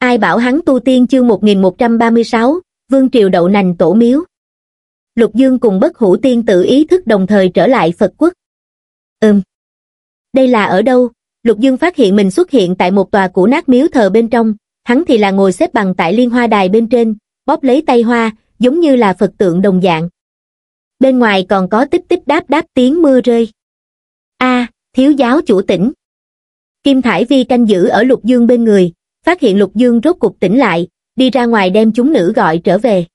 ai bảo hắn tu tiên chương 1136, vương triều đậu nành tổ miếu lục dương cùng bất hủ tiên tự ý thức đồng thời trở lại phật quốc ừm đây là ở đâu lục dương phát hiện mình xuất hiện tại một tòa cũ nát miếu thờ bên trong hắn thì là ngồi xếp bằng tại liên hoa đài bên trên bóp lấy tay hoa giống như là phật tượng đồng dạng bên ngoài còn có tích tích đáp đáp tiếng mưa rơi a thiếu giáo chủ tỉnh kim thải vi canh giữ ở lục dương bên người phát hiện Lục Dương rốt cục tỉnh lại, đi ra ngoài đem chúng nữ gọi trở về.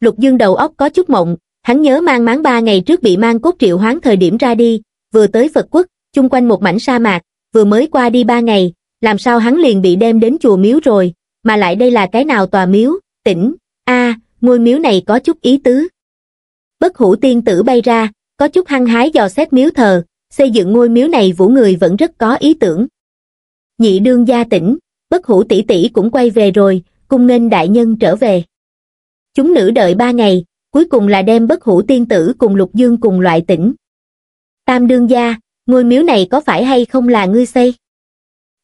Lục Dương đầu óc có chút mộng, hắn nhớ mang máng ba ngày trước bị mang cốt triệu hoán thời điểm ra đi, vừa tới Phật quốc, chung quanh một mảnh sa mạc, vừa mới qua đi ba ngày, làm sao hắn liền bị đem đến chùa miếu rồi, mà lại đây là cái nào tòa miếu, tỉnh, a ngôi miếu này có chút ý tứ. Bất hủ tiên tử bay ra, có chút hăng hái dò xét miếu thờ, xây dựng ngôi miếu này vũ người vẫn rất có ý tưởng. Nhị đương gia tỉnh, bất hủ tỷ tỷ cũng quay về rồi, cung nghênh đại nhân trở về. Chúng nữ đợi ba ngày, cuối cùng là đem bất hủ tiên tử cùng lục dương cùng loại tỉnh. Tam đương gia, ngôi miếu này có phải hay không là ngươi xây?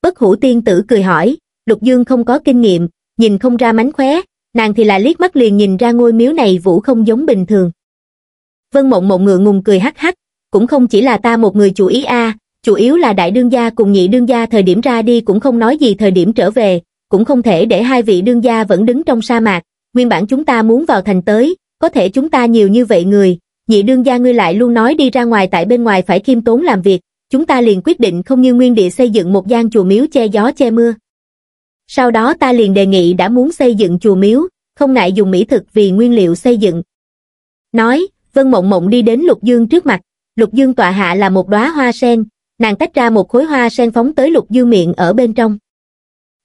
Bất hủ tiên tử cười hỏi, lục dương không có kinh nghiệm, nhìn không ra mánh khóe, nàng thì là liếc mắt liền nhìn ra ngôi miếu này vũ không giống bình thường. Vân mộng mộng ngựa ngùng cười hắc hắc, cũng không chỉ là ta một người chủ ý a à, chủ yếu là đại đương gia cùng nhị đương gia thời điểm ra đi cũng không nói gì thời điểm trở về, cũng không thể để hai vị đương gia vẫn đứng trong sa mạc, nguyên bản chúng ta muốn vào thành tới, có thể chúng ta nhiều như vậy người, nhị đương gia ngươi lại luôn nói đi ra ngoài tại bên ngoài phải khiêm tốn làm việc, chúng ta liền quyết định không như nguyên địa xây dựng một gian chùa miếu che gió che mưa. Sau đó ta liền đề nghị đã muốn xây dựng chùa miếu, không ngại dùng mỹ thực vì nguyên liệu xây dựng. Nói, Vân Mộng Mộng đi đến Lục Dương trước mặt, Lục Dương tọa hạ là một đóa hoa sen, nàng tách ra một khối hoa sen phóng tới lục dương miệng ở bên trong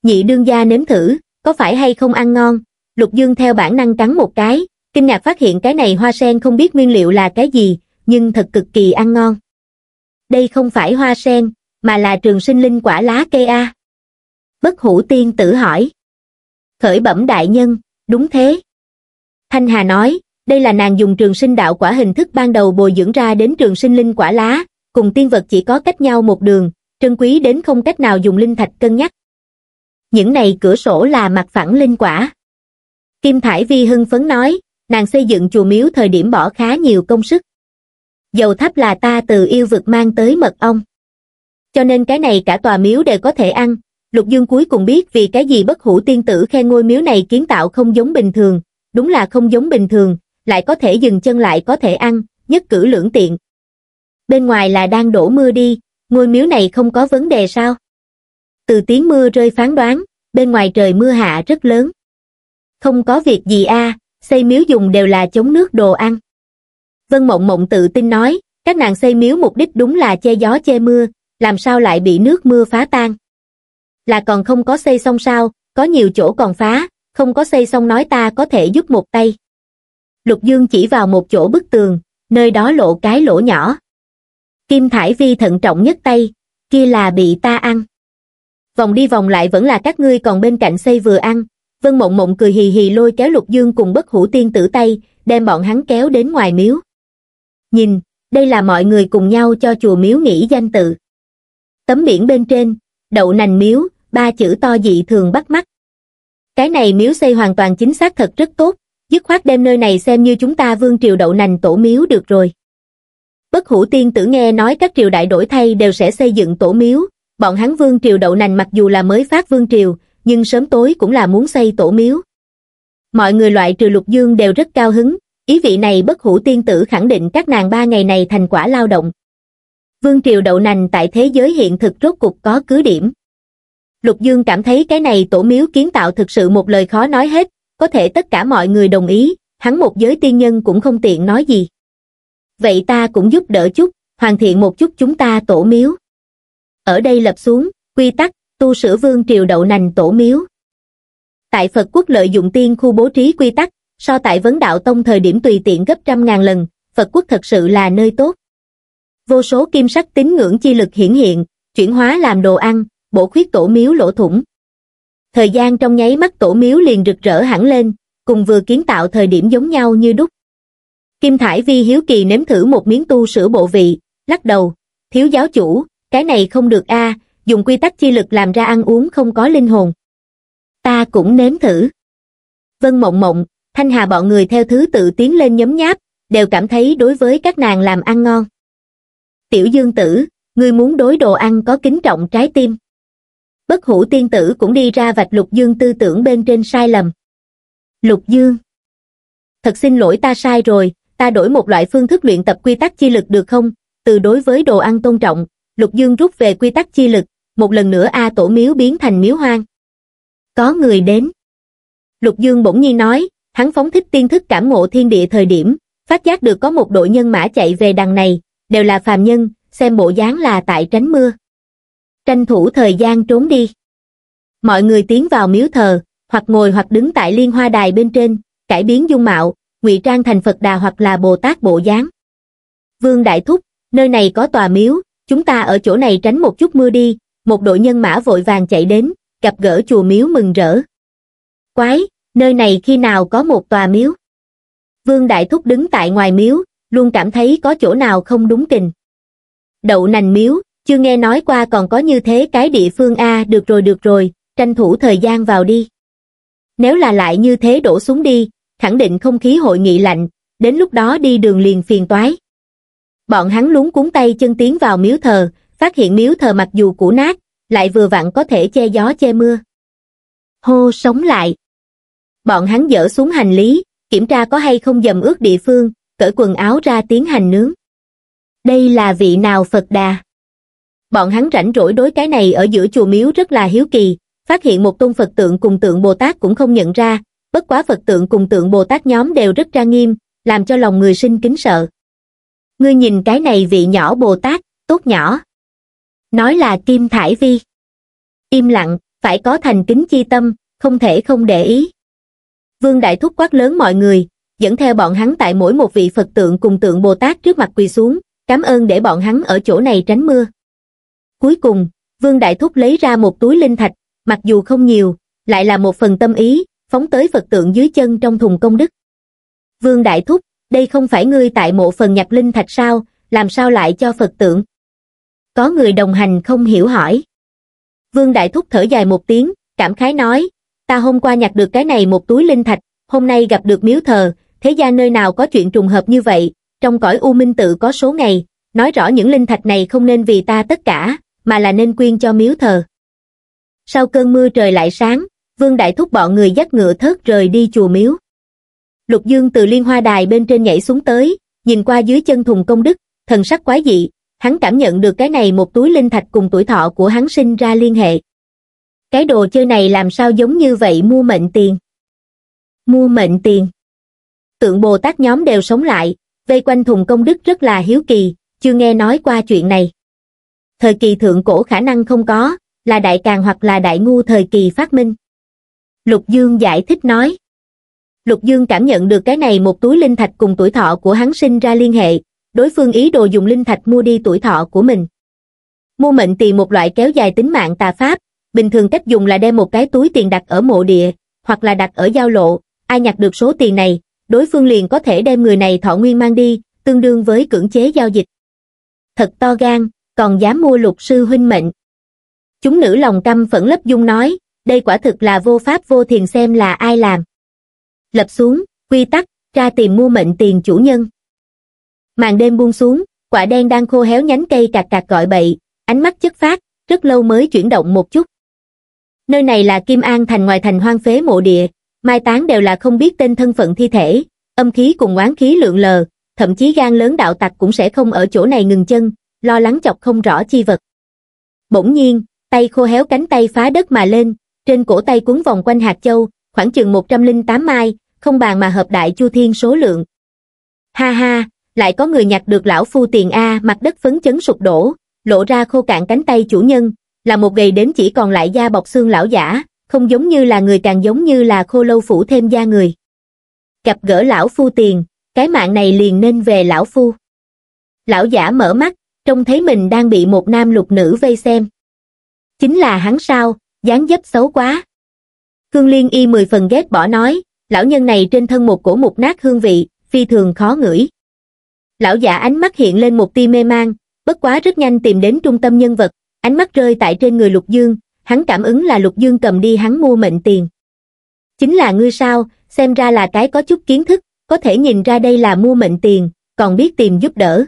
nhị đương gia nếm thử có phải hay không ăn ngon lục dương theo bản năng cắn một cái kinh ngạc phát hiện cái này hoa sen không biết nguyên liệu là cái gì nhưng thật cực kỳ ăn ngon đây không phải hoa sen mà là trường sinh linh quả lá cây a bất hủ tiên tử hỏi khởi bẩm đại nhân đúng thế thanh hà nói đây là nàng dùng trường sinh đạo quả hình thức ban đầu bồi dưỡng ra đến trường sinh linh quả lá cùng tiên vật chỉ có cách nhau một đường, trân quý đến không cách nào dùng linh thạch cân nhắc. Những này cửa sổ là mặt phẳng linh quả. Kim Thải Vi hưng phấn nói, nàng xây dựng chùa miếu thời điểm bỏ khá nhiều công sức. Dầu thấp là ta từ yêu vực mang tới mật ong. Cho nên cái này cả tòa miếu đều có thể ăn, Lục Dương cuối cùng biết vì cái gì bất hủ tiên tử khen ngôi miếu này kiến tạo không giống bình thường, đúng là không giống bình thường, lại có thể dừng chân lại có thể ăn, nhất cử lưỡng tiện, bên ngoài là đang đổ mưa đi, ngôi miếu này không có vấn đề sao? Từ tiếng mưa rơi phán đoán, bên ngoài trời mưa hạ rất lớn. Không có việc gì a, xây miếu dùng đều là chống nước đồ ăn. Vân Mộng Mộng tự tin nói, các nàng xây miếu mục đích đúng là che gió che mưa, làm sao lại bị nước mưa phá tan. Là còn không có xây xong sao, có nhiều chỗ còn phá, không có xây xong nói ta có thể giúp một tay. Lục Dương chỉ vào một chỗ bức tường, nơi đó lộ cái lỗ nhỏ kim thải vi thận trọng nhất tay kia là bị ta ăn vòng đi vòng lại vẫn là các ngươi còn bên cạnh xây vừa ăn vân mộng mộng cười hì hì lôi kéo lục dương cùng bất hủ tiên tử tay đem bọn hắn kéo đến ngoài miếu nhìn đây là mọi người cùng nhau cho chùa miếu nghỉ danh tự tấm biển bên trên đậu nành miếu ba chữ to dị thường bắt mắt cái này miếu xây hoàn toàn chính xác thật rất tốt dứt khoát đem nơi này xem như chúng ta vương triều đậu nành tổ miếu được rồi Bất hủ tiên tử nghe nói các triều đại đổi thay đều sẽ xây dựng tổ miếu, bọn hắn vương triều đậu nành mặc dù là mới phát vương triều, nhưng sớm tối cũng là muốn xây tổ miếu. Mọi người loại trừ lục dương đều rất cao hứng, ý vị này bất hủ tiên tử khẳng định các nàng ba ngày này thành quả lao động. Vương triều đậu nành tại thế giới hiện thực rốt cục có cứ điểm. Lục Dương cảm thấy cái này tổ miếu kiến tạo thực sự một lời khó nói hết, có thể tất cả mọi người đồng ý, hắn một giới tiên nhân cũng không tiện nói gì vậy ta cũng giúp đỡ chút hoàn thiện một chút chúng ta tổ miếu ở đây lập xuống quy tắc tu sửa vương triều đậu nành tổ miếu tại phật quốc lợi dụng tiên khu bố trí quy tắc so tại vấn đạo tông thời điểm tùy tiện gấp trăm ngàn lần phật quốc thật sự là nơi tốt vô số kim sắc tín ngưỡng chi lực hiển hiện chuyển hóa làm đồ ăn bổ khuyết tổ miếu lỗ thủng thời gian trong nháy mắt tổ miếu liền rực rỡ hẳn lên cùng vừa kiến tạo thời điểm giống nhau như đúc Kim Thải Vi hiếu kỳ nếm thử một miếng tu sữa bộ vị, lắc đầu, thiếu giáo chủ, cái này không được a dùng quy tắc chi lực làm ra ăn uống không có linh hồn. Ta cũng nếm thử. Vân Mộng Mộng, Thanh Hà bọn người theo thứ tự tiến lên nhấm nháp, đều cảm thấy đối với các nàng làm ăn ngon. Tiểu Dương Tử, ngươi muốn đối đồ ăn có kính trọng trái tim. Bất hủ tiên tử cũng đi ra vạch Lục Dương tư tưởng bên trên sai lầm. Lục Dương. Thật xin lỗi ta sai rồi, ta đổi một loại phương thức luyện tập quy tắc chi lực được không? Từ đối với đồ ăn tôn trọng, Lục Dương rút về quy tắc chi lực, một lần nữa A Tổ Miếu biến thành miếu hoang. Có người đến. Lục Dương bỗng nhiên nói, hắn phóng thích tiên thức cảm ngộ thiên địa thời điểm, phát giác được có một đội nhân mã chạy về đằng này, đều là phàm nhân, xem bộ dáng là tại tránh mưa. Tranh thủ thời gian trốn đi. Mọi người tiến vào miếu thờ, hoặc ngồi hoặc đứng tại liên hoa đài bên trên, cải biến dung mạo, ngụy trang thành Phật Đà hoặc là Bồ Tát bộ dáng. Vương Đại Thúc, nơi này có tòa miếu, chúng ta ở chỗ này tránh một chút mưa đi, một đội nhân mã vội vàng chạy đến, gặp gỡ chùa miếu mừng rỡ. Quái, nơi này khi nào có một tòa miếu? Vương Đại Thúc đứng tại ngoài miếu, luôn cảm thấy có chỗ nào không đúng kình. Đậu nành miếu, chưa nghe nói qua còn có như thế cái địa phương A được rồi được rồi, tranh thủ thời gian vào đi. Nếu là lại như thế đổ xuống đi, khẳng định không khí hội nghị lạnh, đến lúc đó đi đường liền phiền toái. Bọn hắn lúng cuốn tay chân tiến vào miếu thờ, phát hiện miếu thờ mặc dù cũ nát, lại vừa vặn có thể che gió che mưa. Hô sống lại. Bọn hắn dỡ xuống hành lý, kiểm tra có hay không dầm ướt địa phương, cởi quần áo ra tiến hành nướng. Đây là vị nào Phật Đà? Bọn hắn rảnh rỗi đối cái này ở giữa chùa miếu rất là hiếu kỳ, phát hiện một tôn Phật tượng cùng tượng Bồ Tát cũng không nhận ra, bất quá Phật tượng cùng tượng Bồ Tát nhóm đều rất ra nghiêm, làm cho lòng người sinh kính sợ. Ngươi nhìn cái này vị nhỏ Bồ Tát, tốt nhỏ. Nói là Kim Thải Vi. Im lặng, phải có thành kính chi tâm, không thể không để ý. Vương Đại Thúc quát lớn mọi người, dẫn theo bọn hắn tại mỗi một vị Phật tượng cùng tượng Bồ Tát trước mặt quỳ xuống, cảm ơn để bọn hắn ở chỗ này tránh mưa. Cuối cùng, Vương Đại Thúc lấy ra một túi linh thạch, mặc dù không nhiều, lại là một phần tâm ý, phóng tới Phật tượng dưới chân trong thùng công đức. Vương Đại Thúc, đây không phải ngươi tại mộ phần nhập linh thạch sao, làm sao lại cho Phật tượng? Có người đồng hành không hiểu hỏi. Vương Đại Thúc thở dài một tiếng, cảm khái nói, ta hôm qua nhặt được cái này một túi linh thạch, hôm nay gặp được miếu thờ, thế gian nơi nào có chuyện trùng hợp như vậy, trong cõi U Minh tự có số ngày, nói rõ những linh thạch này không nên vì ta tất cả, mà là nên quyên cho miếu thờ. Sau cơn mưa trời lại sáng, vương đại thúc bọn người dắt ngựa thớt rời đi chùa miếu. Lục Dương từ liên hoa đài bên trên nhảy xuống tới, nhìn qua dưới chân thùng công đức, thần sắc quái dị, hắn cảm nhận được cái này một túi linh thạch cùng tuổi thọ của hắn sinh ra liên hệ. Cái đồ chơi này làm sao giống như vậy mua mệnh tiền. Mua mệnh tiền. Tượng Bồ Tát nhóm đều sống lại, vây quanh thùng công đức rất là hiếu kỳ, chưa nghe nói qua chuyện này. Thời kỳ thượng cổ khả năng không có, là đại càng hoặc là đại ngu thời kỳ phát minh. Lục Dương giải thích nói. Lục Dương cảm nhận được cái này một túi linh thạch cùng tuổi thọ của hắn sinh ra liên hệ, đối phương ý đồ dùng linh thạch mua đi tuổi thọ của mình. Mua mệnh tỳ một loại kéo dài tính mạng tà pháp, bình thường cách dùng là đem một cái túi tiền đặt ở mộ địa, hoặc là đặt ở giao lộ, ai nhặt được số tiền này, đối phương liền có thể đem người này thọ nguyên mang đi, tương đương với cưỡng chế giao dịch. Thật to gan, còn dám mua lục sư huynh mệnh. Chúng nữ lòng căm phẫn lấp dung nói, đây quả thực là vô pháp vô thiền xem là ai làm. Lập xuống, quy tắc, ra tìm mua mệnh tiền chủ nhân. Màn đêm buông xuống, quả đen đang khô héo nhánh cây cạc cạc gọi bậy, ánh mắt chất phát, rất lâu mới chuyển động một chút. Nơi này là Kim An thành ngoài thành hoang phế mộ địa, mai táng đều là không biết tên thân phận thi thể, âm khí cùng oán khí lượng lờ, thậm chí gan lớn đạo tặc cũng sẽ không ở chỗ này ngừng chân, lo lắng chọc không rõ chi vật. Bỗng nhiên, tay khô héo cánh tay phá đất mà lên, trên cổ tay cuốn vòng quanh hạt châu, khoảng chừng 108 mai, không bàn mà hợp đại chu thiên số lượng. Ha ha, lại có người nhặt được lão phu tiền A mặt đất phấn chấn sụp đổ, lộ ra khô cạn cánh tay chủ nhân, là một gầy đến chỉ còn lại da bọc xương lão giả, không giống như là người càng giống như là khô lâu phủ thêm da người. Gặp gỡ lão phu tiền, cái mạng này liền nên về lão phu. Lão giả mở mắt, trông thấy mình đang bị một nam lục nữ vây xem. Chính là hắn sao, dáng dấp xấu quá. Khương Liên Y mười phần ghét bỏ nói, lão nhân này trên thân một cổ mục nát hương vị, phi thường khó ngửi. Lão giả ánh mắt hiện lên một tia mê mang, bất quá rất nhanh tìm đến trung tâm nhân vật, ánh mắt rơi tại trên người Lục Dương, hắn cảm ứng là Lục Dương cầm đi hắn mua mệnh tiền. Chính là ngươi sao, xem ra là cái có chút kiến thức, có thể nhìn ra đây là mua mệnh tiền, còn biết tìm giúp đỡ.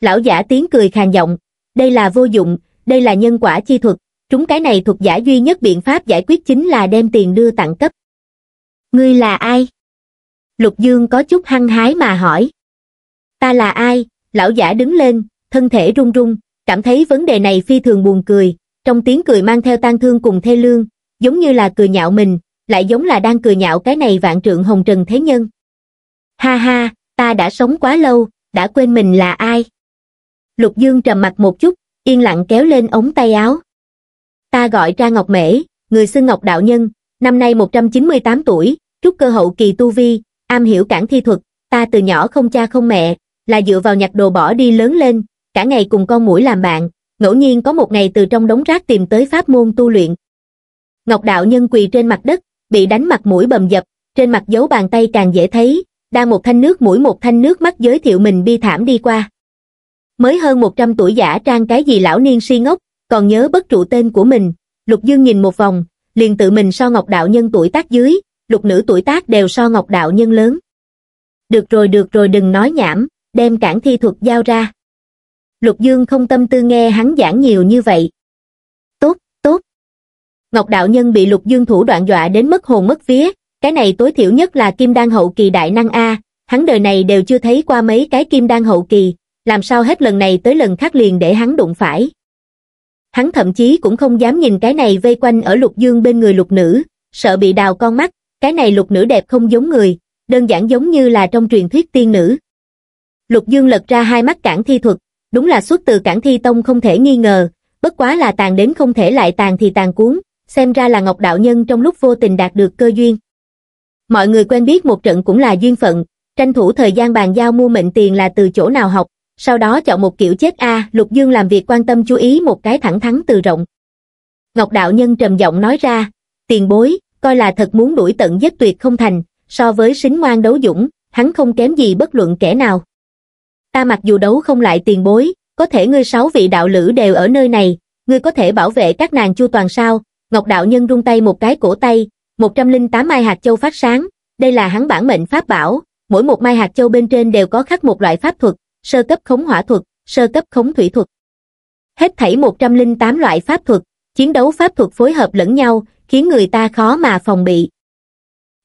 Lão giả tiếng cười khàn giọng, đây là vô dụng, đây là nhân quả chi thuật, trúng cái này thuộc giả duy nhất biện pháp giải quyết chính là đem tiền đưa tặng cấp. Ngươi là ai? Lục Dương có chút hăng hái mà hỏi. Ta là ai? Lão giả đứng lên, thân thể run run, cảm thấy vấn đề này phi thường buồn cười, trong tiếng cười mang theo tang thương cùng thê lương, giống như là cười nhạo mình, lại giống là đang cười nhạo cái này vạn trượng hồng trần thế nhân. Ha ha, ta đã sống quá lâu, đã quên mình là ai. Lục Dương trầm mặt một chút, yên lặng kéo lên ống tay áo. Ta gọi ra Ngọc Mễ, người xưng Ngọc Đạo Nhân, năm nay 198 tuổi, trúc cơ hậu kỳ tu vi, am hiểu cản thi thuật, ta từ nhỏ không cha không mẹ, là dựa vào nhặt đồ bỏ đi lớn lên, cả ngày cùng con mũi làm bạn, ngẫu nhiên có một ngày từ trong đống rác tìm tới pháp môn tu luyện. Ngọc Đạo Nhân quỳ trên mặt đất, bị đánh mặt mũi bầm dập, trên mặt dấu bàn tay càng dễ thấy, đang một thanh nước mũi một thanh nước mắt giới thiệu mình bi thảm đi qua. Mới hơn 100 tuổi giả trang cái gì lão niên si ngốc, còn nhớ bất trụ tên của mình, Lục Dương nhìn một vòng, liền tự mình so Ngọc Đạo Nhân tuổi tác dưới, lục nữ tuổi tác đều so Ngọc Đạo Nhân lớn. Được rồi được rồi đừng nói nhảm, đem cản thi thuật giao ra. Lục Dương không tâm tư nghe hắn giảng nhiều như vậy. Tốt, tốt. Ngọc Đạo Nhân bị Lục Dương thủ đoạn dọa đến mất hồn mất vía, cái này tối thiểu nhất là kim đan hậu kỳ đại năng A, hắn đời này đều chưa thấy qua mấy cái kim đan hậu kỳ, làm sao hết lần này tới lần khác liền để hắn đụng phải hắn thậm chí cũng không dám nhìn cái này vây quanh ở lục dương bên người lục nữ, sợ bị đào con mắt, cái này lục nữ đẹp không giống người, đơn giản giống như là trong truyền thuyết tiên nữ. Lục dương lật ra hai mắt cản thi thuật, đúng là xuất từ cản thi tông không thể nghi ngờ, bất quá là tàn đến không thể lại tàn thì tàn cuốn, xem ra là Ngọc Đạo Nhân trong lúc vô tình đạt được cơ duyên. Mọi người quen biết một trận cũng là duyên phận, tranh thủ thời gian bàn giao mua mệnh tiền là từ chỗ nào học, sau đó chọn một kiểu chết a lục dương làm việc quan tâm chú ý một cái thẳng thắn từ rộng ngọc đạo nhân trầm giọng nói ra tiền bối coi là thật muốn đuổi tận giết tuyệt không thành so với xính ngoan đấu dũng hắn không kém gì bất luận kẻ nào ta mặc dù đấu không lại tiền bối có thể ngươi sáu vị đạo lữ đều ở nơi này ngươi có thể bảo vệ các nàng chu toàn sao ngọc đạo nhân rung tay một cái cổ tay một trăm linh tám mai hạt châu phát sáng đây là hắn bản mệnh pháp bảo mỗi một mai hạt châu bên trên đều có khắc một loại pháp thuật sơ cấp khống hỏa thuật, sơ cấp khống thủy thuật. Hết thảy 108 loại pháp thuật, chiến đấu pháp thuật phối hợp lẫn nhau, khiến người ta khó mà phòng bị.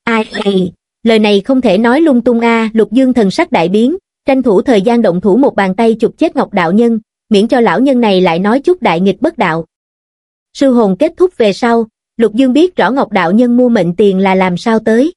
Ai này, lời này không thể nói lung tung a lục dương thần sắc đại biến, tranh thủ thời gian động thủ một bàn tay chụp chết ngọc đạo nhân, miễn cho lão nhân này lại nói chút đại nghịch bất đạo. Sư hồn kết thúc về sau, lục dương biết rõ ngọc đạo nhân mua mệnh tiền là làm sao tới.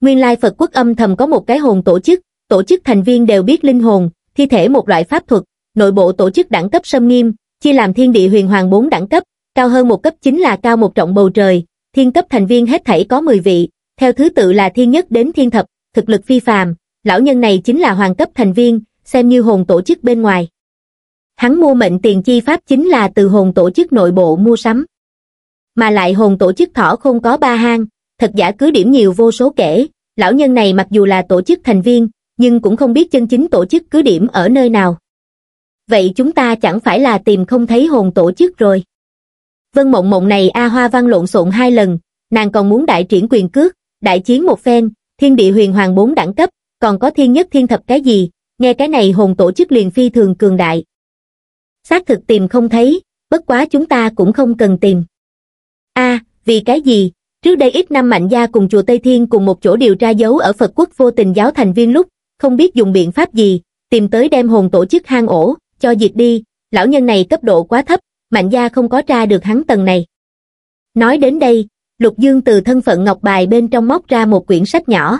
Nguyên lai Phật quốc âm thầm có một cái hồn tổ chức, tổ chức thành viên đều biết linh hồn, thi thể một loại pháp thuật, nội bộ tổ chức đẳng cấp sâm nghiêm, chia làm thiên địa huyền hoàng 4 đẳng cấp, cao hơn một cấp chính là cao một trọng bầu trời, thiên cấp thành viên hết thảy có 10 vị, theo thứ tự là thiên nhất đến thiên thập, thực lực phi phàm, lão nhân này chính là hoàng cấp thành viên, xem như hồn tổ chức bên ngoài. Hắn mua mệnh tiền chi pháp chính là từ hồn tổ chức nội bộ mua sắm. Mà lại hồn tổ chức thỏ không có ba hang, thật giả cứ điểm nhiều vô số kể, lão nhân này mặc dù là tổ chức thành viên, nhưng cũng không biết chân chính tổ chức cứ điểm ở nơi nào. Vậy chúng ta chẳng phải là tìm không thấy hồn tổ chức rồi. Vân mộng mộng này A Hoa văn lộn xộn hai lần, nàng còn muốn đại triển quyền cước, đại chiến một phen, thiên địa huyền hoàng bốn đẳng cấp, còn có thiên nhất thiên thập cái gì, nghe cái này hồn tổ chức liền phi thường cường đại. Xác thực tìm không thấy, bất quá chúng ta cũng không cần tìm. a vì cái gì, trước đây ít năm mạnh gia cùng chùa Tây Thiên cùng một chỗ điều tra dấu ở Phật quốc vô tình giáo thành viên lúc, không biết dùng biện pháp gì, tìm tới đem hồn tổ chức hang ổ, cho diệt đi, lão nhân này cấp độ quá thấp, mạnh gia không có tra được hắn tầng này. Nói đến đây, Lục Dương từ thân phận ngọc bài bên trong móc ra một quyển sách nhỏ.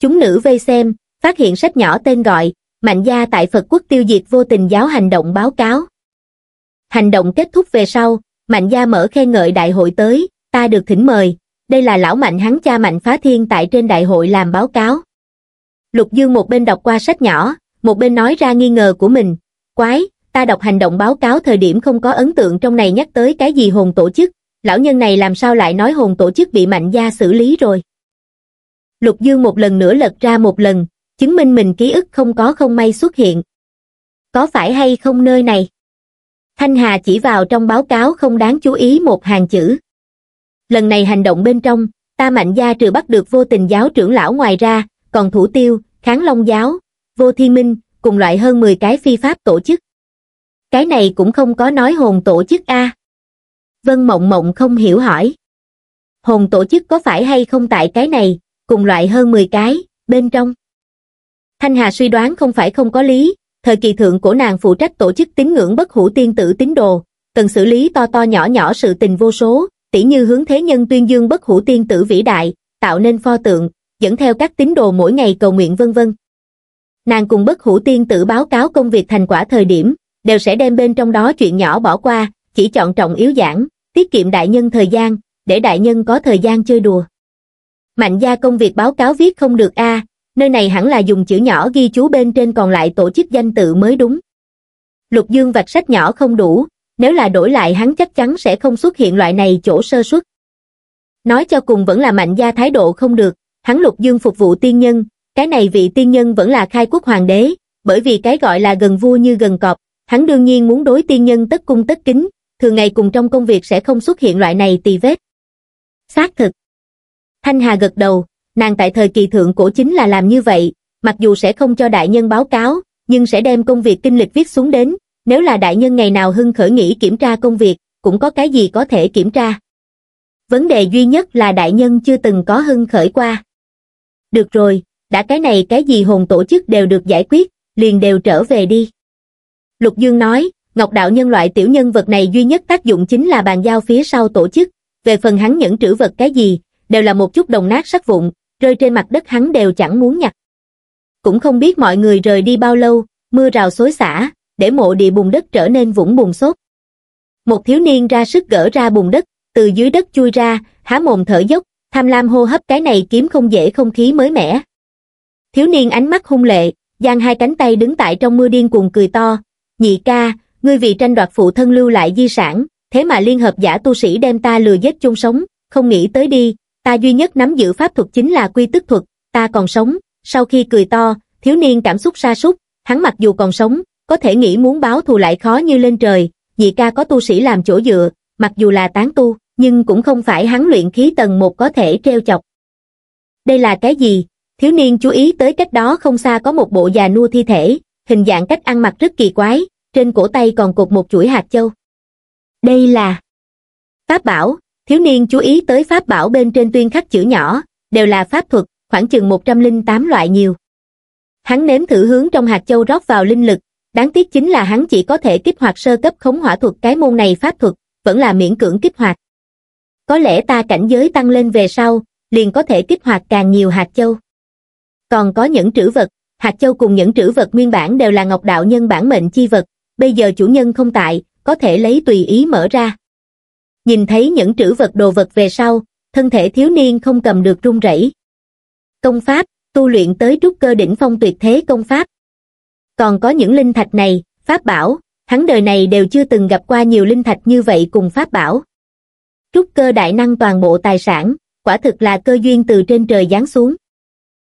Chúng nữ vây xem, phát hiện sách nhỏ tên gọi, Mạnh gia tại Phật quốc tiêu diệt vô tình giáo hành động báo cáo. Hành động kết thúc về sau, Mạnh gia mở khen ngợi đại hội tới, ta được thỉnh mời, đây là lão Mạnh hắn cha Mạnh Phá Thiên tại trên đại hội làm báo cáo lục dương một bên đọc qua sách nhỏ một bên nói ra nghi ngờ của mình quái ta đọc hành động báo cáo thời điểm không có ấn tượng trong này nhắc tới cái gì hồn tổ chức lão nhân này làm sao lại nói hồn tổ chức bị mạnh gia xử lý rồi lục dương một lần nữa lật ra một lần chứng minh mình ký ức không có không may xuất hiện có phải hay không nơi này thanh hà chỉ vào trong báo cáo không đáng chú ý một hàng chữ lần này hành động bên trong ta mạnh gia trừ bắt được vô tình giáo trưởng lão ngoài ra còn Thủ Tiêu, Kháng Long Giáo, Vô Thiên Minh, cùng loại hơn 10 cái phi pháp tổ chức. Cái này cũng không có nói hồn tổ chức a Vân Mộng Mộng không hiểu hỏi. Hồn tổ chức có phải hay không tại cái này, cùng loại hơn 10 cái, bên trong. Thanh Hà suy đoán không phải không có lý, thời kỳ thượng của nàng phụ trách tổ chức tín ngưỡng bất hủ tiên tử tín đồ, từng xử lý to to nhỏ nhỏ sự tình vô số, tỉ như hướng thế nhân tuyên dương bất hủ tiên tử vĩ đại, tạo nên pho tượng, dẫn theo các tín đồ mỗi ngày cầu nguyện vân vân. Nàng cùng bất hủ tiên tử báo cáo công việc thành quả thời điểm, đều sẽ đem bên trong đó chuyện nhỏ bỏ qua, chỉ chọn trọng yếu giảng, tiết kiệm đại nhân thời gian, để đại nhân có thời gian chơi đùa. Mạnh gia công việc báo cáo viết không được a nơi này hẳn là dùng chữ nhỏ ghi chú bên trên còn lại tổ chức danh tự mới đúng. Lục Dương vạch sách nhỏ không đủ, nếu là đổi lại hắn chắc chắn sẽ không xuất hiện loại này chỗ sơ suất. Nói cho cùng vẫn là mạnh gia thái độ không được, hắn lục dương phục vụ tiên nhân, cái này vị tiên nhân vẫn là khai quốc hoàng đế, bởi vì cái gọi là gần vua như gần cọp, hắn đương nhiên muốn đối tiên nhân tất cung tất kính, thường ngày cùng trong công việc sẽ không xuất hiện loại này tì vết. Xác thực. Thanh Hà gật đầu, nàng tại thời kỳ thượng cổ chính là làm như vậy, mặc dù sẽ không cho đại nhân báo cáo, nhưng sẽ đem công việc kinh lịch viết xuống đến, nếu là đại nhân ngày nào hưng khởi nghĩ kiểm tra công việc, cũng có cái gì có thể kiểm tra. Vấn đề duy nhất là đại nhân chưa từng có hưng khởi qua được rồi, đã cái này cái gì hồn tổ chức đều được giải quyết, liền đều trở về đi. Lục Dương nói, Ngọc Đạo nhân loại tiểu nhân vật này duy nhất tác dụng chính là bàn giao phía sau tổ chức, về phần hắn những trữ vật cái gì, đều là một chút đồng nát sắc vụn, rơi trên mặt đất hắn đều chẳng muốn nhặt. Cũng không biết mọi người rời đi bao lâu, mưa rào xối xả, để mộ địa bùn đất trở nên vũng bùn xốp. Một thiếu niên ra sức gỡ ra bùn đất, từ dưới đất chui ra, há mồm thở dốc, tham lam hô hấp cái này kiếm không dễ không khí mới mẻ. Thiếu niên ánh mắt hung lệ, giang hai cánh tay đứng tại trong mưa điên cuồng cười to, nhị ca, ngươi vì tranh đoạt phụ thân lưu lại di sản, thế mà liên hợp giả tu sĩ đem ta lừa giết chung sống, không nghĩ tới đi, ta duy nhất nắm giữ pháp thuật chính là quy tức thuật, ta còn sống, sau khi cười to, thiếu niên cảm xúc sa sút hắn mặc dù còn sống, có thể nghĩ muốn báo thù lại khó như lên trời, nhị ca có tu sĩ làm chỗ dựa, mặc dù là tán tu nhưng cũng không phải hắn luyện khí tầng một có thể treo chọc. Đây là cái gì? Thiếu niên chú ý tới cách đó không xa có một bộ già nua thi thể, hình dạng cách ăn mặc rất kỳ quái, trên cổ tay còn cột một chuỗi hạt châu. Đây là Pháp bảo, thiếu niên chú ý tới pháp bảo bên trên tuyên khắc chữ nhỏ, đều là pháp thuật, khoảng chừng 108 loại nhiều. Hắn nếm thử hướng trong hạt châu rót vào linh lực, đáng tiếc chính là hắn chỉ có thể kích hoạt sơ cấp khống hỏa thuật cái môn này pháp thuật, vẫn là miễn cưỡng kích hoạt có lẽ ta cảnh giới tăng lên về sau, liền có thể kích hoạt càng nhiều hạt châu. Còn có những trữ vật, hạt châu cùng những trữ vật nguyên bản đều là ngọc đạo nhân bản mệnh chi vật, bây giờ chủ nhân không tại, có thể lấy tùy ý mở ra. Nhìn thấy những trữ vật đồ vật về sau, thân thể thiếu niên không cầm được run rẩy. Công pháp, tu luyện tới trúc cơ đỉnh phong tuyệt thế công pháp. Còn có những linh thạch này, pháp bảo, hắn đời này đều chưa từng gặp qua nhiều linh thạch như vậy cùng pháp bảo trúc cơ đại năng toàn bộ tài sản, quả thực là cơ duyên từ trên trời giáng xuống.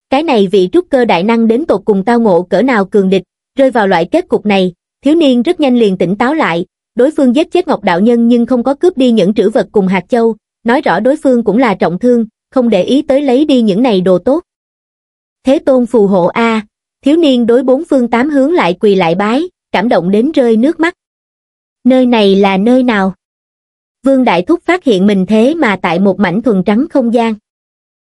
Cái này vị trúc cơ đại năng đến tột cùng tao ngộ cỡ nào cường địch, rơi vào loại kết cục này, thiếu niên rất nhanh liền tỉnh táo lại, đối phương giết chết Ngọc Đạo Nhân nhưng không có cướp đi những trữ vật cùng hạt châu, nói rõ đối phương cũng là trọng thương, không để ý tới lấy đi những này đồ tốt. Thế tôn phù hộ A, thiếu niên đối bốn phương tám hướng lại quỳ lại bái, cảm động đến rơi nước mắt. Nơi này là nơi nào? Vương Đại Thúc phát hiện mình thế mà tại một mảnh thuần trắng không gian.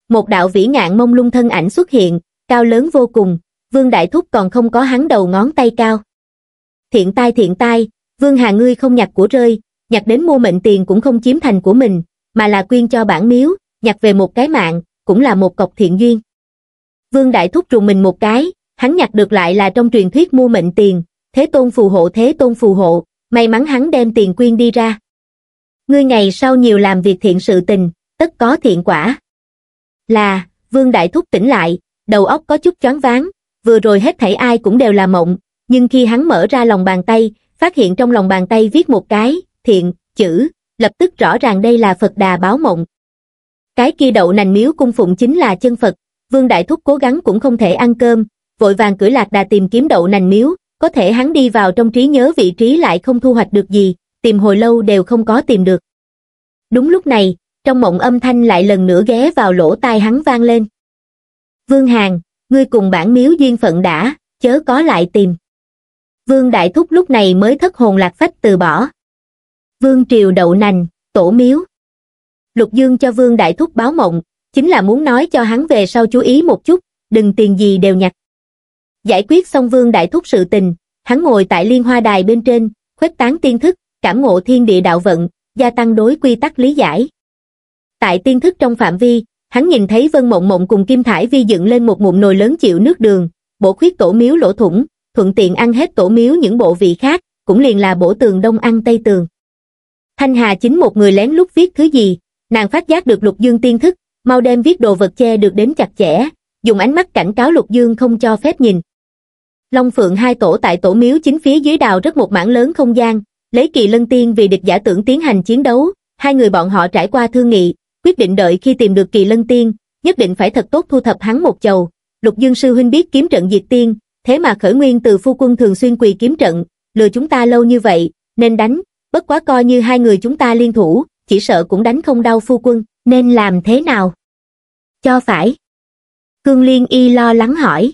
Một đạo vĩ ngạn mông lung thân ảnh xuất hiện, cao lớn vô cùng, Vương Đại Thúc còn không có hắn đầu ngón tay cao. Thiện tai thiện tai, Vương Hà ngươi không nhặt của rơi, nhặt đến mua mệnh tiền cũng không chiếm thành của mình, mà là quyên cho bản miếu, nhặt về một cái mạng, cũng là một cọc thiện duyên. Vương Đại Thúc trùng mình một cái, hắn nhặt được lại là trong truyền thuyết mua mệnh tiền, thế tôn phù hộ thế tôn phù hộ, may mắn hắn đem tiền quyên đi ra ngươi ngày sau nhiều làm việc thiện sự tình tất có thiện quả là vương đại thúc tỉnh lại đầu óc có chút choáng váng vừa rồi hết thảy ai cũng đều là mộng nhưng khi hắn mở ra lòng bàn tay phát hiện trong lòng bàn tay viết một cái thiện chữ lập tức rõ ràng đây là phật đà báo mộng cái kia đậu nành miếu cung phụng chính là chân phật vương đại thúc cố gắng cũng không thể ăn cơm vội vàng cưỡi lạc đà tìm kiếm đậu nành miếu có thể hắn đi vào trong trí nhớ vị trí lại không thu hoạch được gì tìm hồi lâu đều không có tìm được. Đúng lúc này, trong mộng âm thanh lại lần nữa ghé vào lỗ tai hắn vang lên. Vương Hàn, ngươi cùng bản miếu duyên phận đã, chớ có lại tìm. Vương Đại Thúc lúc này mới thất hồn lạc phách từ bỏ. Vương Triều Đậu Nành, Tổ Miếu. Lục Dương cho Vương Đại Thúc báo mộng, chính là muốn nói cho hắn về sau chú ý một chút, đừng tiền gì đều nhặt. Giải quyết xong Vương Đại Thúc sự tình, hắn ngồi tại Liên Hoa Đài bên trên, khuếch tán tiên thức, cảm ngộ thiên địa đạo vận, gia tăng đối quy tắc lý giải. Tại tiên thức trong phạm vi, hắn nhìn thấy Vân Mộng Mộng cùng Kim Thải Vi dựng lên một mụn nồi lớn chịu nước đường, bổ khuyết tổ miếu lỗ thủng, thuận tiện ăn hết tổ miếu những bộ vị khác, cũng liền là bổ tường đông ăn tây tường. Thanh Hà chính một người lén lút viết thứ gì, nàng phát giác được Lục Dương tiên thức, mau đem viết đồ vật che được đến chặt chẽ, dùng ánh mắt cảnh cáo Lục Dương không cho phép nhìn. Long Phượng hai tổ tại tổ miếu chính phía dưới đào rất một mảng lớn không gian, lấy kỳ lân tiên vì địch giả tưởng tiến hành chiến đấu, hai người bọn họ trải qua thương nghị, quyết định đợi khi tìm được kỳ lân tiên, nhất định phải thật tốt thu thập hắn một chầu. Lục Dương Sư Huynh biết kiếm trận diệt tiên, thế mà khởi nguyên từ phu quân thường xuyên quỳ kiếm trận, lừa chúng ta lâu như vậy, nên đánh, bất quá coi như hai người chúng ta liên thủ, chỉ sợ cũng đánh không đau phu quân, nên làm thế nào? Cho phải. Cương Liên Y lo lắng hỏi.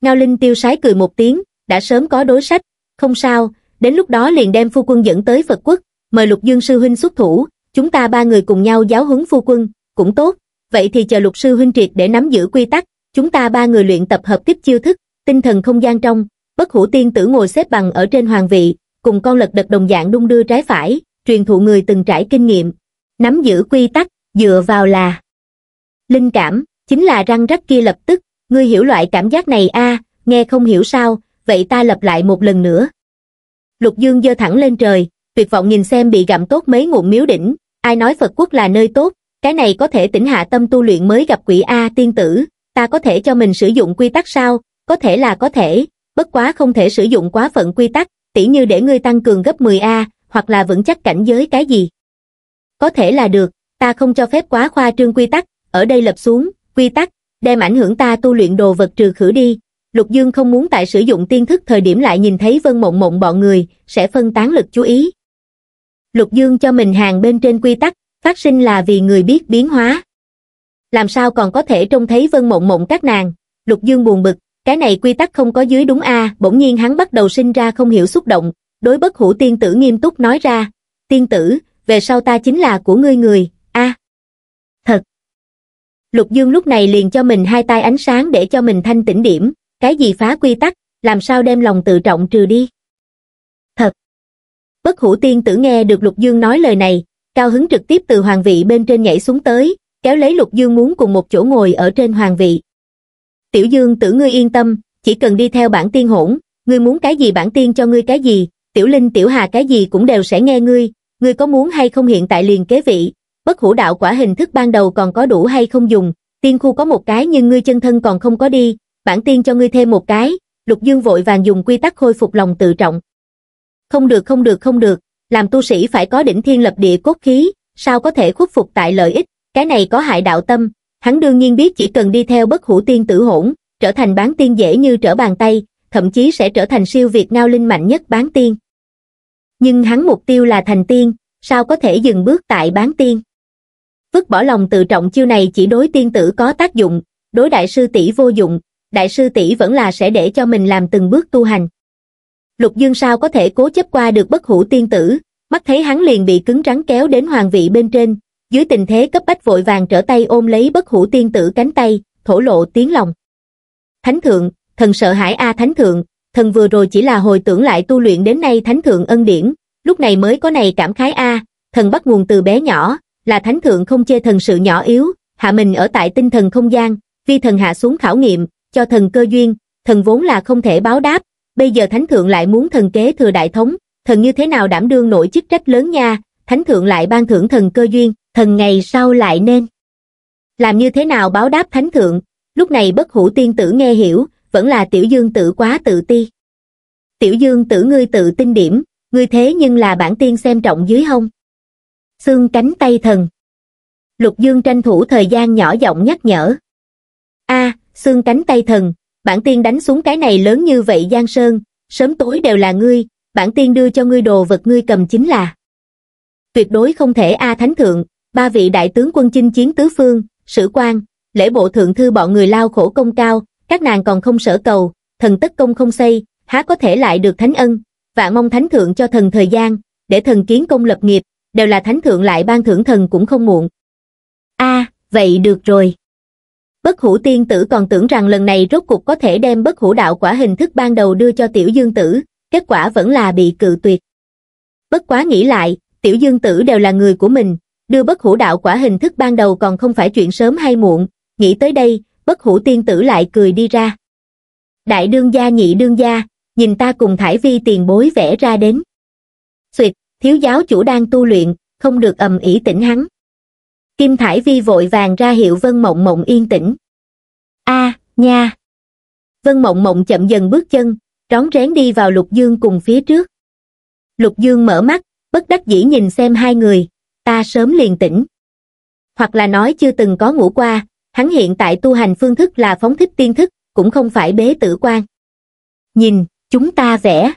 Ngao Linh tiêu sái cười một tiếng, đã sớm có đối sách, không sao, đến lúc đó liền đem phu quân dẫn tới Phật quốc, mời Lục Dương sư huynh xuất thủ, chúng ta ba người cùng nhau giáo huấn phu quân, cũng tốt, vậy thì chờ Lục sư huynh triệt để nắm giữ quy tắc, chúng ta ba người luyện tập hợp tiếp chiêu thức, tinh thần không gian trong, bất hủ tiên tử ngồi xếp bằng ở trên hoàng vị, cùng con lật đật đồng dạng đung đưa trái phải, truyền thụ người từng trải kinh nghiệm, nắm giữ quy tắc, dựa vào là linh cảm, chính là răng rắc kia lập tức, ngươi hiểu loại cảm giác này a nghe không hiểu sao, vậy ta lặp lại một lần nữa, Lục Dương giơ thẳng lên trời, tuyệt vọng nhìn xem bị gặm tốt mấy ngụm miếu đỉnh, ai nói Phật quốc là nơi tốt, cái này có thể tỉnh hạ tâm tu luyện mới gặp quỷ A tiên tử, ta có thể cho mình sử dụng quy tắc sao, có thể là có thể, bất quá không thể sử dụng quá phận quy tắc, tỉ như để ngươi tăng cường gấp 10A, hoặc là vững chắc cảnh giới cái gì. Có thể là được, ta không cho phép quá khoa trương quy tắc, ở đây lập xuống, quy tắc, đem ảnh hưởng ta tu luyện đồ vật trừ khử đi, Lục Dương không muốn tại sử dụng tiên thức thời điểm lại nhìn thấy Vân Mộng Mộng bọn người, sẽ phân tán lực chú ý. Lục Dương cho mình hàng bên trên quy tắc, phát sinh là vì người biết biến hóa. Làm sao còn có thể trông thấy Vân Mộng Mộng các nàng? Lục Dương buồn bực, cái này quy tắc không có dưới đúng a, bỗng nhiên hắn bắt đầu sinh ra không hiểu xúc động, đối bất hủ tiên tử nghiêm túc nói ra, "Tiên tử, về sau ta chính là của ngươi người, a." thật. Lục Dương lúc này liền cho mình hai tay ánh sáng để cho mình thanh tĩnh điểm, cái gì phá quy tắc, làm sao đem lòng tự trọng trừ đi? Thật! Bất hủ tiên tử nghe được Lục Dương nói lời này, cao hứng trực tiếp từ hoàng vị bên trên nhảy xuống tới, kéo lấy Lục Dương muốn cùng một chỗ ngồi ở trên hoàng vị. Tiểu Dương tử ngươi yên tâm, chỉ cần đi theo bản tiên hỗn, ngươi muốn cái gì bản tiên cho ngươi cái gì, tiểu linh tiểu hà cái gì cũng đều sẽ nghe ngươi, ngươi có muốn hay không hiện tại liền kế vị, bất hủ đạo quả hình thức ban đầu còn có đủ hay không dùng, tiên khu có một cái nhưng ngươi chân thân còn không có đi, bản tiên cho ngươi thêm một cái, Lục Dương vội vàng dùng quy tắc khôi phục lòng tự trọng. Không được không được không được, làm tu sĩ phải có đỉnh thiên lập địa cốt khí, sao có thể khuất phục tại lợi ích, cái này có hại đạo tâm, hắn đương nhiên biết chỉ cần đi theo bất hủ tiên tử hỗn, trở thành bán tiên dễ như trở bàn tay, thậm chí sẽ trở thành siêu việt ngao linh mạnh nhất bán tiên. Nhưng hắn mục tiêu là thành tiên, sao có thể dừng bước tại bán tiên. Vứt bỏ lòng tự trọng chiêu này chỉ đối tiên tử có tác dụng, đối đại sư tỷ vô dụng, đại sư tỷ vẫn là sẽ để cho mình làm từng bước tu hành. Lục Dương sao có thể cố chấp qua được bất hữu tiên tử, mắt thấy hắn liền bị cứng rắn kéo đến hoàng vị bên trên, dưới tình thế cấp bách vội vàng trở tay ôm lấy bất hữu tiên tử cánh tay, thổ lộ tiếng lòng. Thánh thượng, thần sợ hãi a thánh thượng, thần vừa rồi chỉ là hồi tưởng lại tu luyện đến nay thánh thượng ân điển, lúc này mới có này cảm khái a, thần bắt nguồn từ bé nhỏ, là thánh thượng không chê thần sự nhỏ yếu, hạ mình ở tại tinh thần không gian, vi thần hạ xuống khảo nghiệm, cho thần cơ duyên, thần vốn là không thể báo đáp, bây giờ thánh thượng lại muốn thần kế thừa đại thống, thần như thế nào đảm đương nổi chức trách lớn nha, thánh thượng lại ban thưởng thần cơ duyên, thần ngày sau lại nên. Làm như thế nào báo đáp thánh thượng, lúc này bất hủ tiên tử nghe hiểu, vẫn là tiểu dương tử quá tự ti. Tiểu dương tử ngươi tự tin điểm, ngươi thế nhưng là bản tiên xem trọng dưới hông. Xương cánh tay thần. Lục dương tranh thủ thời gian nhỏ giọng nhắc nhở. a à, xương cánh tay thần, bản tiên đánh xuống cái này lớn như vậy Giang Sơn, sớm tối đều là ngươi, bản tiên đưa cho ngươi đồ vật ngươi cầm chính là. Tuyệt đối không thể A Thánh Thượng, ba vị đại tướng quân chinh chiến tứ phương, sử quan, lễ bộ thượng thư bọn người lao khổ công cao, các nàng còn không sở cầu, thần tất công không xây, há có thể lại được thánh ân, và mong thánh thượng cho thần thời gian, để thần kiến công lập nghiệp, đều là thánh thượng lại ban thưởng thần cũng không muộn. a vậy được rồi bất hủ tiên tử còn tưởng rằng lần này rốt cuộc có thể đem bất hủ đạo quả hình thức ban đầu đưa cho tiểu dương tử, kết quả vẫn là bị cự tuyệt. Bất quá nghĩ lại, tiểu dương tử đều là người của mình, đưa bất hủ đạo quả hình thức ban đầu còn không phải chuyện sớm hay muộn, nghĩ tới đây, bất hủ tiên tử lại cười đi ra. Đại đương gia nhị đương gia, nhìn ta cùng thải vi tiền bối vẽ ra đến. Xuyệt, thiếu giáo chủ đang tu luyện, không được ầm ỉ tỉnh hắn. Kim Thải Vi vội vàng ra hiệu Vân Mộng Mộng yên tĩnh. a nha! Vân Mộng Mộng chậm dần bước chân, rón rén đi vào Lục Dương cùng phía trước. Lục Dương mở mắt, bất đắc dĩ nhìn xem hai người, ta sớm liền tỉnh. Hoặc là nói chưa từng có ngủ qua, hắn hiện tại tu hành phương thức là phóng thích tiên thức, cũng không phải bế tử quan. Nhìn, chúng ta vẽ.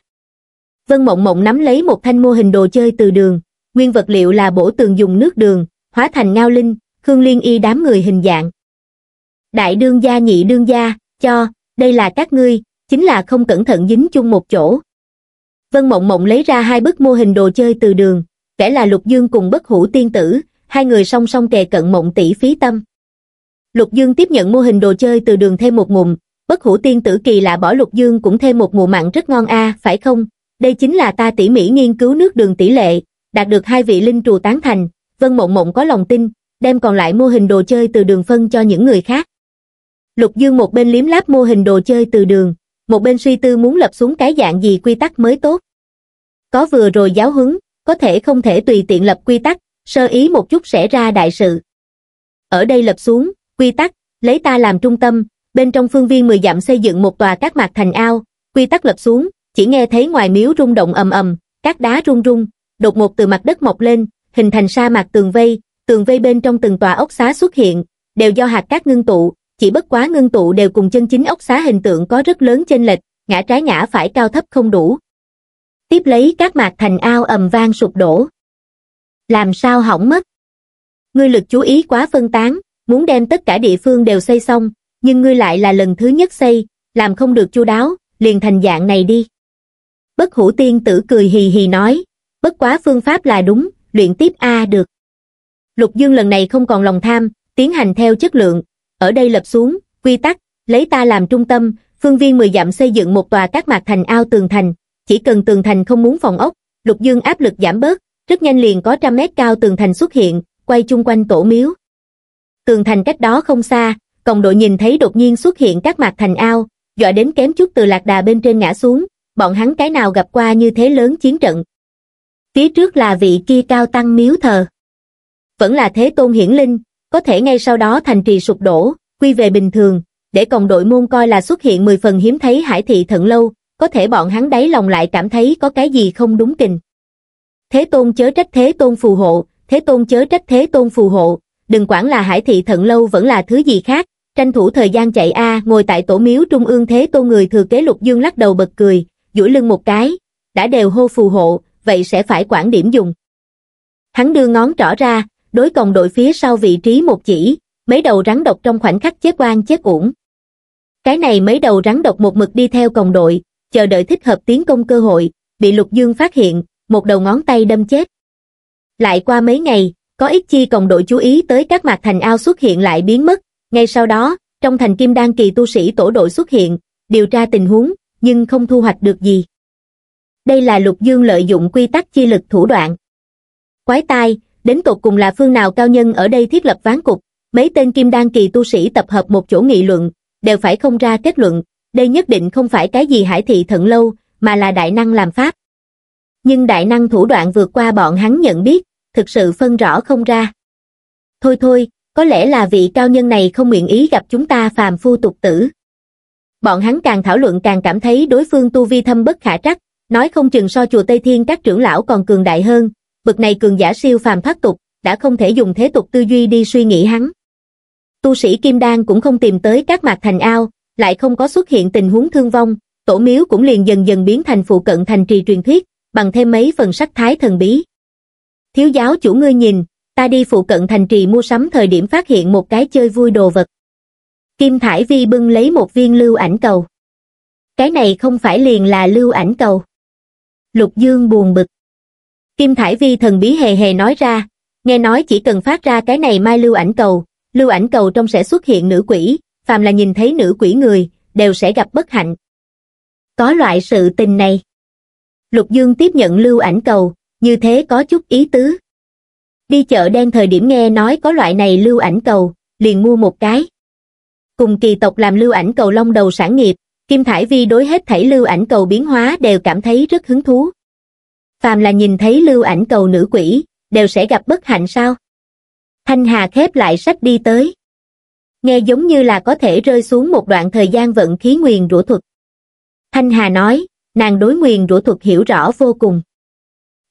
Vân Mộng Mộng nắm lấy một thanh mô hình đồ chơi từ đường, nguyên vật liệu là bổ tường dùng nước đường, hóa thành ngao linh khương liên y đám người hình dạng đại đương gia nhị đương gia cho đây là các ngươi chính là không cẩn thận dính chung một chỗ vân mộng mộng lấy ra hai bức mô hình đồ chơi từ đường vẽ là lục dương cùng bất hủ tiên tử hai người song song kề cận mộng tỷ phí tâm lục dương tiếp nhận mô hình đồ chơi từ đường thêm một mùm bất hủ tiên tử kỳ lạ bỏ lục dương cũng thêm một mùa mặn rất ngon a phải không đây chính là ta tỉ mỉ nghiên cứu nước đường tỷ lệ đạt được hai vị linh trù tán thành Vân Mộng Mộng có lòng tin, đem còn lại mô hình đồ chơi từ đường phân cho những người khác. Lục Dương một bên liếm láp mô hình đồ chơi từ đường, một bên suy tư muốn lập xuống cái dạng gì quy tắc mới tốt. Có vừa rồi giáo huấn, có thể không thể tùy tiện lập quy tắc, sơ ý một chút sẽ ra đại sự. Ở đây lập xuống, quy tắc, lấy ta làm trung tâm, bên trong phương viên 10 dặm xây dựng một tòa các mạc thành ao, quy tắc lập xuống, chỉ nghe thấy ngoài miếu rung động ầm ầm, các đá rung rung, đột một từ mặt đất mọc lên, hình thành sa mạc tường vây, tường vây bên trong từng tòa ốc xá xuất hiện, đều do hạt cát ngưng tụ, chỉ bất quá ngưng tụ đều cùng chân chính ốc xá hình tượng có rất lớn chênh lệch, ngã trái ngã phải cao thấp không đủ. Tiếp lấy các mạc thành ao ầm vang sụp đổ. Làm sao hỏng mất? Ngươi lực chú ý quá phân tán, muốn đem tất cả địa phương đều xây xong, nhưng ngươi lại là lần thứ nhất xây, làm không được chu đáo, liền thành dạng này đi. Bất hủ tiên tử cười hì hì nói, bất quá phương pháp là đúng, luyện tiếp a được lục dương lần này không còn lòng tham tiến hành theo chất lượng ở đây lập xuống quy tắc lấy ta làm trung tâm phương viên mười dặm xây dựng một tòa các mạc thành ao tường thành chỉ cần tường thành không muốn phòng ốc lục dương áp lực giảm bớt rất nhanh liền có trăm mét cao tường thành xuất hiện quay chung quanh tổ miếu tường thành cách đó không xa cộng đội nhìn thấy đột nhiên xuất hiện các mạc thành ao dọa đến kém chút từ lạc đà bên trên ngã xuống bọn hắn cái nào gặp qua như thế lớn chiến trận phía trước là vị kia cao tăng miếu thờ. Vẫn là thế tôn hiển linh, có thể ngay sau đó thành trì sụp đổ, quy về bình thường, để còn đội môn coi là xuất hiện 10 phần hiếm thấy hải thị thận lâu, có thể bọn hắn đáy lòng lại cảm thấy có cái gì không đúng kình. Thế tôn chớ trách thế tôn phù hộ, thế tôn chớ trách thế tôn phù hộ, đừng quản là hải thị thận lâu vẫn là thứ gì khác, tranh thủ thời gian chạy a ngồi tại tổ miếu trung ương thế tôn người thừa kế lục dương lắc đầu bật cười, duỗi lưng một cái, đã đều hô phù hộ, vậy sẽ phải quản điểm dùng. Hắn đưa ngón trỏ ra, đối còng đội phía sau vị trí một chỉ, mấy đầu rắn độc trong khoảnh khắc chết oan chết uổng. Cái này mấy đầu rắn độc một mực đi theo còng đội, chờ đợi thích hợp tiến công cơ hội, bị lục dương phát hiện, một đầu ngón tay đâm chết. Lại qua mấy ngày, có ít chi còng đội chú ý tới các mặt thành ao xuất hiện lại biến mất, ngay sau đó, trong thành kim đan kỳ tu sĩ tổ đội xuất hiện, điều tra tình huống, nhưng không thu hoạch được gì đây là lục dương lợi dụng quy tắc chi lực thủ đoạn quái tai đến tột cùng là phương nào cao nhân ở đây thiết lập ván cục mấy tên kim đan kỳ tu sĩ tập hợp một chỗ nghị luận đều phải không ra kết luận đây nhất định không phải cái gì hải thị thận lâu mà là đại năng làm pháp nhưng đại năng thủ đoạn vượt qua bọn hắn nhận biết thực sự phân rõ không ra thôi thôi có lẽ là vị cao nhân này không nguyện ý gặp chúng ta phàm phu tục tử bọn hắn càng thảo luận càng cảm thấy đối phương tu vi thâm bất khả trắc Nói không chừng so chùa Tây Thiên các trưởng lão còn cường đại hơn, bực này cường giả siêu phàm thoát tục, đã không thể dùng thế tục tư duy đi suy nghĩ hắn. Tu sĩ Kim Đan cũng không tìm tới các mạc thành ao, lại không có xuất hiện tình huống thương vong, tổ miếu cũng liền dần dần biến thành phụ cận thành trì truyền thuyết, bằng thêm mấy phần sắc thái thần bí. Thiếu giáo chủ ngươi nhìn, ta đi phụ cận thành trì mua sắm thời điểm phát hiện một cái chơi vui đồ vật. Kim Thải Vi bưng lấy một viên lưu ảnh cầu. Cái này không phải liền là lưu ảnh cầu. Lục Dương buồn bực. Kim Thải Vi thần bí hề hề nói ra, nghe nói chỉ cần phát ra cái này mai lưu ảnh cầu, lưu ảnh cầu trong sẽ xuất hiện nữ quỷ, phàm là nhìn thấy nữ quỷ người, đều sẽ gặp bất hạnh. Có loại sự tình này. Lục Dương tiếp nhận lưu ảnh cầu, như thế có chút ý tứ. Đi chợ đen thời điểm nghe nói có loại này lưu ảnh cầu, liền mua một cái. Cùng kỳ tộc làm lưu ảnh cầu long đầu sản nghiệp, Kim Thải Vi đối hết thảy lưu ảnh cầu biến hóa đều cảm thấy rất hứng thú. Phàm là nhìn thấy lưu ảnh cầu nữ quỷ, đều sẽ gặp bất hạnh sao? Thanh Hà khép lại sách đi tới. Nghe giống như là có thể rơi xuống một đoạn thời gian vận khí nguyền rủa thuật. Thanh Hà nói, nàng đối nguyền rủa thuật hiểu rõ vô cùng.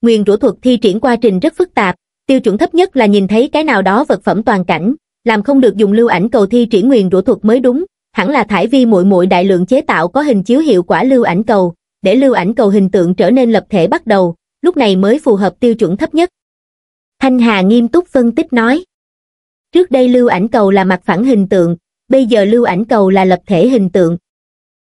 Nguyền rủa thuật thi triển quá trình rất phức tạp, tiêu chuẩn thấp nhất là nhìn thấy cái nào đó vật phẩm toàn cảnh, làm không được dùng lưu ảnh cầu thi triển nguyền rủa thuật mới đúng, hẳn là thải vi muội muội đại lượng chế tạo có hình chiếu hiệu quả lưu ảnh cầu, để lưu ảnh cầu hình tượng trở nên lập thể bắt đầu, lúc này mới phù hợp tiêu chuẩn thấp nhất. Thanh Hà nghiêm túc phân tích nói. Trước đây lưu ảnh cầu là mặt phẳng hình tượng, bây giờ lưu ảnh cầu là lập thể hình tượng.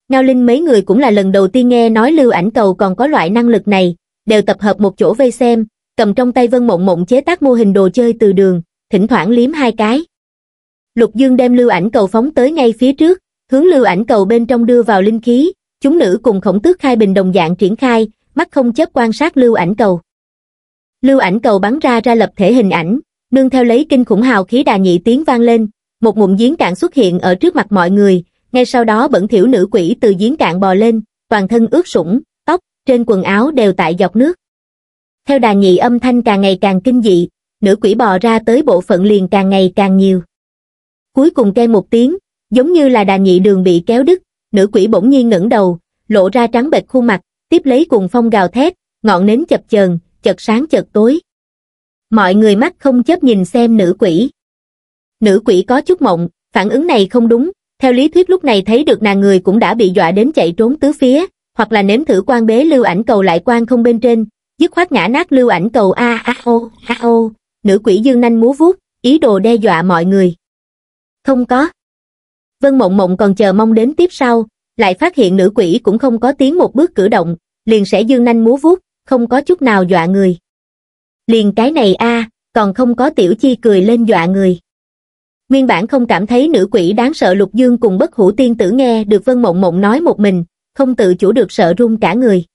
Ngao Linh mấy người cũng là lần đầu tiên nghe nói lưu ảnh cầu còn có loại năng lực này, đều tập hợp một chỗ vây xem, cầm trong tay Vân Mộng Mộng chế tác mô hình đồ chơi từ đường, thỉnh thoảng liếm hai cái lục dương đem lưu ảnh cầu phóng tới ngay phía trước hướng lưu ảnh cầu bên trong đưa vào linh khí chúng nữ cùng khổng tước khai bình đồng dạng triển khai mắt không chớp quan sát lưu ảnh cầu lưu ảnh cầu bắn ra ra lập thể hình ảnh nương theo lấy kinh khủng hào khí đà nhị tiếng vang lên một ngụm giếng cạn xuất hiện ở trước mặt mọi người ngay sau đó bẩn thiểu nữ quỷ từ giếng cạn bò lên toàn thân ướt sũng tóc trên quần áo đều tại dọc nước theo đà nhị âm thanh càng ngày càng kinh dị nữ quỷ bò ra tới bộ phận liền càng ngày càng nhiều cuối cùng kêu một tiếng, giống như là đà nhị đường bị kéo đứt, nữ quỷ bỗng nhiên ngẩng đầu, lộ ra trắng bệch khuôn mặt, tiếp lấy cùng phong gào thét, ngọn nến chập chờn, chợt sáng chợt tối. Mọi người mắt không chấp nhìn xem nữ quỷ. Nữ quỷ có chút mộng, phản ứng này không đúng, theo lý thuyết lúc này thấy được nàng người cũng đã bị dọa đến chạy trốn tứ phía, hoặc là nếm thử quan bế lưu ảnh cầu lại quan không bên trên, dứt khoát ngã nát lưu ảnh cầu a a o a o, nữ quỷ dương nanh múa vuốt, ý đồ đe dọa mọi người. Không có. Vân Mộng Mộng còn chờ mong đến tiếp sau, lại phát hiện nữ quỷ cũng không có tiếng một bước cử động, liền sẽ dương nanh múa vuốt, không có chút nào dọa người. Liền cái này a, còn không có tiểu chi cười lên dọa người. Nguyên bản không cảm thấy nữ quỷ đáng sợ Lục Dương cùng bất hủ tiên tử nghe được Vân Mộng Mộng nói một mình, không tự chủ được sợ run cả người.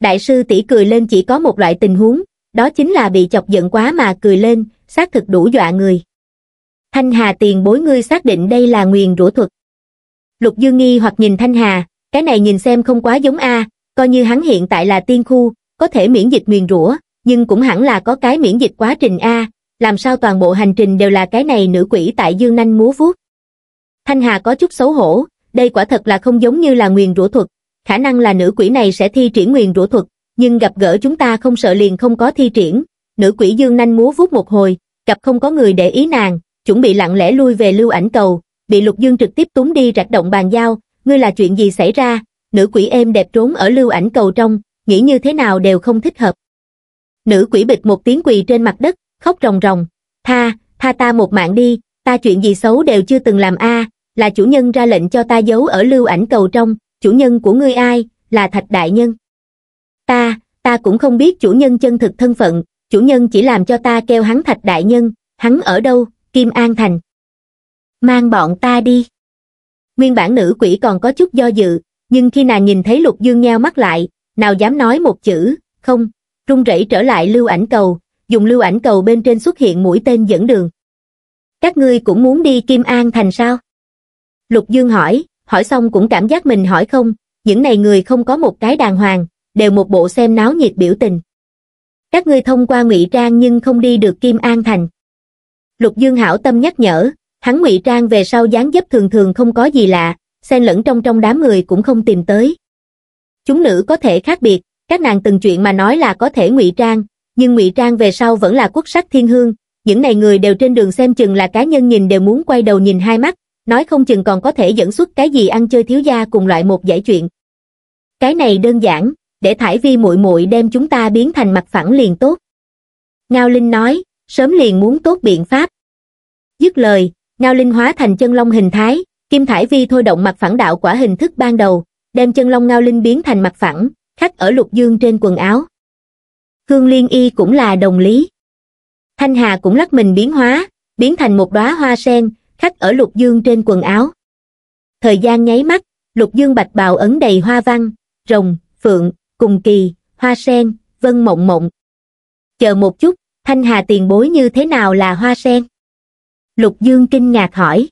Đại sư tỷ cười lên chỉ có một loại tình huống, đó chính là bị chọc giận quá mà cười lên, xác thực đủ dọa người thanh hà tiền bối ngươi xác định đây là nguyền Rũ thuật lục dương nghi hoặc nhìn thanh hà cái này nhìn xem không quá giống a coi như hắn hiện tại là tiên khu có thể miễn dịch nguyền rủa nhưng cũng hẳn là có cái miễn dịch quá trình a làm sao toàn bộ hành trình đều là cái này nữ quỷ tại dương nanh múa vuốt thanh hà có chút xấu hổ đây quả thật là không giống như là nguyền Rũ thuật khả năng là nữ quỷ này sẽ thi triển nguyền Rũ thuật nhưng gặp gỡ chúng ta không sợ liền không có thi triển nữ quỷ dương nanh múa vuốt một hồi gặp không có người để ý nàng chuẩn bị lặng lẽ lui về lưu ảnh cầu, bị Lục Dương trực tiếp túm đi rạch động bàn giao, ngươi là chuyện gì xảy ra, nữ quỷ êm đẹp trốn ở lưu ảnh cầu trong, nghĩ như thế nào đều không thích hợp. Nữ quỷ bịch một tiếng quỳ trên mặt đất, khóc ròng ròng, tha, tha ta một mạng đi, ta chuyện gì xấu đều chưa từng làm a là chủ nhân ra lệnh cho ta giấu ở lưu ảnh cầu trong, chủ nhân của ngươi ai, là thạch đại nhân. Ta, ta cũng không biết chủ nhân chân thực thân phận, chủ nhân chỉ làm cho ta kêu hắn thạch đại nhân, hắn ở đâu, Kim An Thành. Mang bọn ta đi. Nguyên bản nữ quỷ còn có chút do dự, nhưng khi nàng nhìn thấy Lục Dương nheo mắt lại, nào dám nói một chữ, không, run rẩy trở lại lưu ảnh cầu, dùng lưu ảnh cầu bên trên xuất hiện mũi tên dẫn đường. Các ngươi cũng muốn đi Kim An Thành sao? Lục Dương hỏi, hỏi xong cũng cảm giác mình hỏi không, những này người không có một cái đàng hoàng, đều một bộ xem náo nhiệt biểu tình. Các ngươi thông qua ngụy trang nhưng không đi được Kim An Thành lục dương hảo tâm nhắc nhở hắn ngụy trang về sau dáng dấp thường thường không có gì lạ xen lẫn trong trong đám người cũng không tìm tới chúng nữ có thể khác biệt các nàng từng chuyện mà nói là có thể ngụy trang nhưng ngụy trang về sau vẫn là quốc sắc thiên hương những này người đều trên đường xem chừng là cá nhân nhìn đều muốn quay đầu nhìn hai mắt nói không chừng còn có thể dẫn xuất cái gì ăn chơi thiếu gia cùng loại một giải chuyện cái này đơn giản để thải vi muội muội đem chúng ta biến thành mặt phẳng liền tốt ngao linh nói sớm liền muốn tốt biện pháp. Dứt lời, Ngao Linh hóa thành chân long hình thái, Kim Thải Vi thôi động mặt phẳng đạo quả hình thức ban đầu, đem chân long Ngao Linh biến thành mặt phẳng, khắc ở lục dương trên quần áo. Hương Liên Y cũng là đồng lý. Thanh Hà cũng lắc mình biến hóa, biến thành một đóa hoa sen, khắc ở lục dương trên quần áo. Thời gian nháy mắt, lục dương bạch bào ấn đầy hoa văn, rồng, phượng, cùng kỳ, hoa sen, vân mộng mộng. Chờ một chút, Thanh Hà tiền bối như thế nào là hoa sen? Lục Dương kinh ngạc hỏi.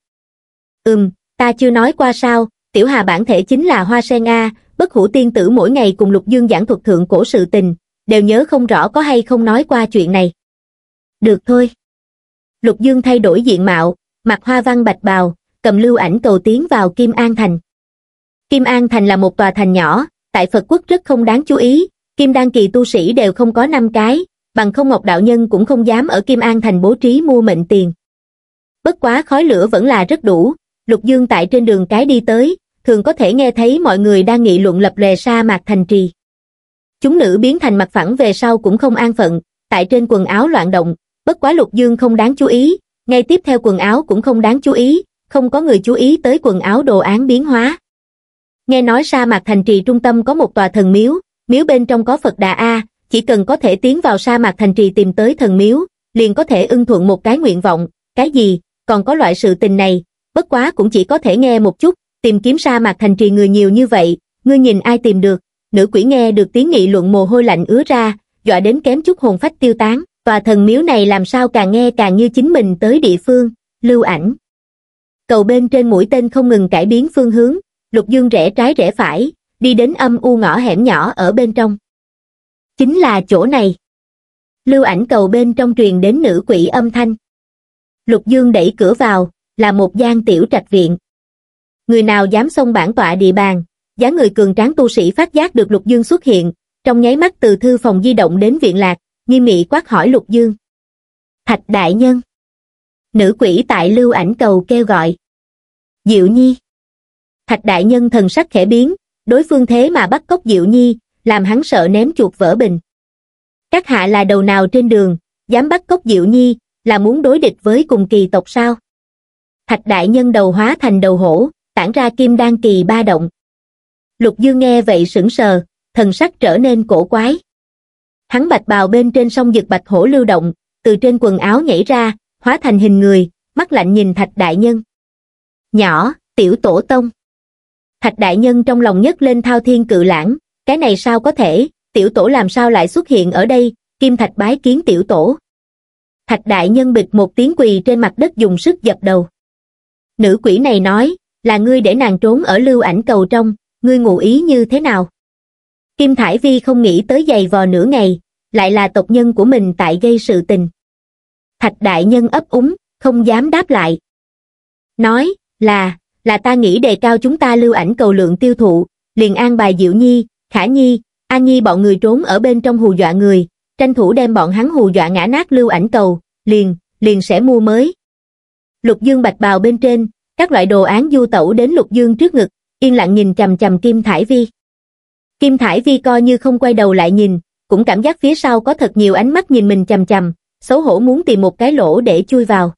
Ừm, ta chưa nói qua sao, tiểu hà bản thể chính là hoa sen A, bất hủ tiên tử mỗi ngày cùng Lục Dương giảng thuật thượng cổ sự tình, đều nhớ không rõ có hay không nói qua chuyện này. Được thôi. Lục Dương thay đổi diện mạo, mặc hoa văn bạch bào, cầm lưu ảnh cầu tiến vào Kim An Thành. Kim An Thành là một tòa thành nhỏ, tại Phật quốc rất không đáng chú ý, Kim Đan kỳ tu sĩ đều không có năm cái, bằng không Ngọc Đạo Nhân cũng không dám ở Kim An thành bố trí mua mệnh tiền. Bất quá khói lửa vẫn là rất đủ, Lục Dương tại trên đường cái đi tới, thường có thể nghe thấy mọi người đang nghị luận lập lề sa mạc thành trì. Chúng nữ biến thành mặt phẳng về sau cũng không an phận, tại trên quần áo loạn động, bất quá Lục Dương không đáng chú ý, ngay tiếp theo quần áo cũng không đáng chú ý, không có người chú ý tới quần áo đồ án biến hóa. Nghe nói sa mạc thành trì trung tâm có một tòa thần miếu, miếu bên trong có Phật Đà A, chỉ cần có thể tiến vào sa mạc thành trì tìm tới thần miếu, liền có thể ưng thuận một cái nguyện vọng, cái gì, còn có loại sự tình này, bất quá cũng chỉ có thể nghe một chút, tìm kiếm sa mạc thành trì người nhiều như vậy, ngươi nhìn ai tìm được, nữ quỷ nghe được tiếng nghị luận mồ hôi lạnh ứa ra, dọa đến kém chút hồn phách tiêu tán, tòa thần miếu này làm sao càng nghe càng như chính mình tới địa phương, lưu ảnh. Cầu bên trên mũi tên không ngừng cải biến phương hướng, lục dương rẽ trái rẽ phải, đi đến âm u ngõ hẻm nhỏ ở bên trong chính là chỗ này lưu ảnh cầu bên trong truyền đến nữ quỷ âm thanh lục dương đẩy cửa vào là một gian tiểu trạch viện người nào dám xông bản tọa địa bàn dáng người cường tráng tu sĩ phát giác được lục dương xuất hiện trong nháy mắt từ thư phòng di động đến viện lạc nghiêm nghị quát hỏi lục dương thạch đại nhân nữ quỷ tại lưu ảnh cầu kêu gọi diệu nhi thạch đại nhân thần sắc khẽ biến đối phương thế mà bắt cóc diệu nhi làm hắn sợ ném chuột vỡ bình. Các hạ là đầu nào trên đường, dám bắt cốc Diệu Nhi, là muốn đối địch với cùng kỳ tộc sao? Thạch đại nhân đầu hóa thành đầu hổ, tản ra kim đan kỳ ba động. Lục Dương nghe vậy sững sờ, thần sắc trở nên cổ quái. Hắn bạch bào bên trên sông giật bạch hổ lưu động, từ trên quần áo nhảy ra, hóa thành hình người, mắt lạnh nhìn thạch đại nhân. Nhỏ, tiểu tổ tông. Thạch đại nhân trong lòng nhất lên thao thiên cự lãng, cái này sao có thể, tiểu tổ làm sao lại xuất hiện ở đây, Kim Thạch bái kiến tiểu tổ. Thạch đại nhân bịch một tiếng quỳ trên mặt đất dùng sức dập đầu. Nữ quỷ này nói, là ngươi để nàng trốn ở lưu ảnh cầu trong, ngươi ngụ ý như thế nào? Kim Thải Vi không nghĩ tới giày vò nửa ngày, lại là tộc nhân của mình tại gây sự tình. Thạch đại nhân ấp úng, không dám đáp lại. Nói, là, là ta nghĩ đề cao chúng ta lưu ảnh cầu lượng tiêu thụ, liền an bài Diệu Nhi, Khả Nhi, A Nhi bọn người trốn ở bên trong hù dọa người, tranh thủ đem bọn hắn hù dọa ngã nát lưu ảnh cầu, liền, liền sẽ mua mới. Lục Dương bạch bào bên trên, các loại đồ án du tẩu đến Lục Dương trước ngực, yên lặng nhìn chầm chầm Kim Thải Vi. Kim Thải Vi coi như không quay đầu lại nhìn, cũng cảm giác phía sau có thật nhiều ánh mắt nhìn mình chầm chầm, xấu hổ muốn tìm một cái lỗ để chui vào.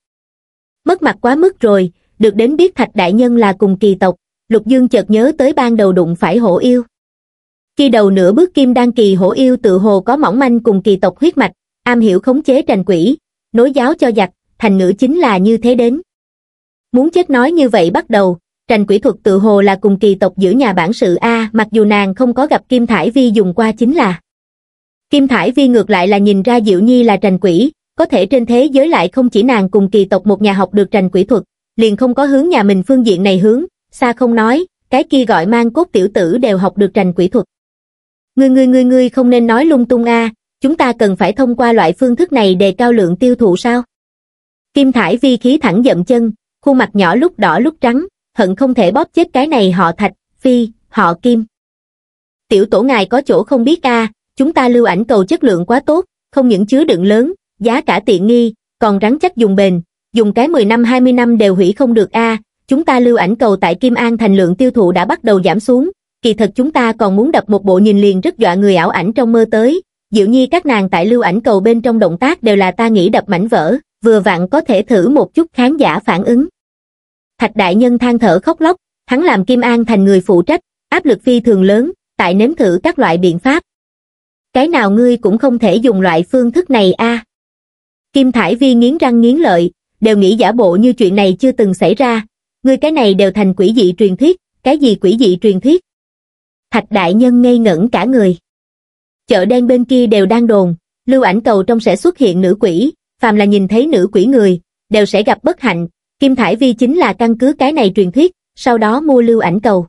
Mất mặt quá mức rồi, được đến biết Thạch Đại Nhân là cùng kỳ tộc, Lục Dương chợt nhớ tới ban đầu đụng phải hổ yêu khi đầu nửa bước kim đan kỳ hổ yêu tự hồ có mỏng manh cùng kỳ tộc huyết mạch, am hiểu khống chế trành quỷ, nối giáo cho giặc, thành ngữ chính là như thế đến. Muốn chết nói như vậy bắt đầu, trành quỷ thuật tự hồ là cùng kỳ tộc giữ nhà bản sự A mặc dù nàng không có gặp Kim Thải Vi dùng qua chính là. Kim Thải Vi ngược lại là nhìn ra Diệu Nhi là trành quỷ, có thể trên thế giới lại không chỉ nàng cùng kỳ tộc một nhà học được trành quỷ thuật, liền không có hướng nhà mình phương diện này hướng, xa không nói, cái kia gọi mang cốt tiểu tử đều học được trành quỷ thuật ngươi ngươi ngươi ngươi không nên nói lung tung a chúng ta cần phải thông qua loại phương thức này để cao lượng tiêu thụ sao kim thải vi khí thẳng dậm chân khuôn mặt nhỏ lúc đỏ lúc trắng hận không thể bóp chết cái này họ thạch phi họ kim tiểu tổ ngài có chỗ không biết a chúng ta lưu ảnh cầu chất lượng quá tốt không những chứa đựng lớn giá cả tiện nghi còn rắn chắc dùng bền dùng cái 10 năm 20 năm đều hủy không được a chúng ta lưu ảnh cầu tại Kim An thành lượng tiêu thụ đã bắt đầu giảm xuống, kỳ thật chúng ta còn muốn đập một bộ nhìn liền rất dọa người ảo ảnh trong mơ tới, Diệu Nhi các nàng tại lưu ảnh cầu bên trong động tác đều là ta nghĩ đập mảnh vỡ, vừa vặn có thể thử một chút khán giả phản ứng. Thạch đại nhân than thở khóc lóc, hắn làm Kim An thành người phụ trách, áp lực phi thường lớn, tại nếm thử các loại biện pháp. Cái nào ngươi cũng không thể dùng loại phương thức này a. Kim Thải Vi nghiến răng nghiến lợi, đều nghĩ giả bộ như chuyện này chưa từng xảy ra, ngươi cái này đều thành quỷ dị truyền thuyết, cái gì quỷ dị truyền thuyết, Thạch đại nhân ngây ngẩn cả người. Chợ đen bên kia đều đang đồn, lưu ảnh cầu trong sẽ xuất hiện nữ quỷ, phàm là nhìn thấy nữ quỷ người, đều sẽ gặp bất hạnh, Kim Thải Vi chính là căn cứ cái này truyền thuyết, sau đó mua lưu ảnh cầu.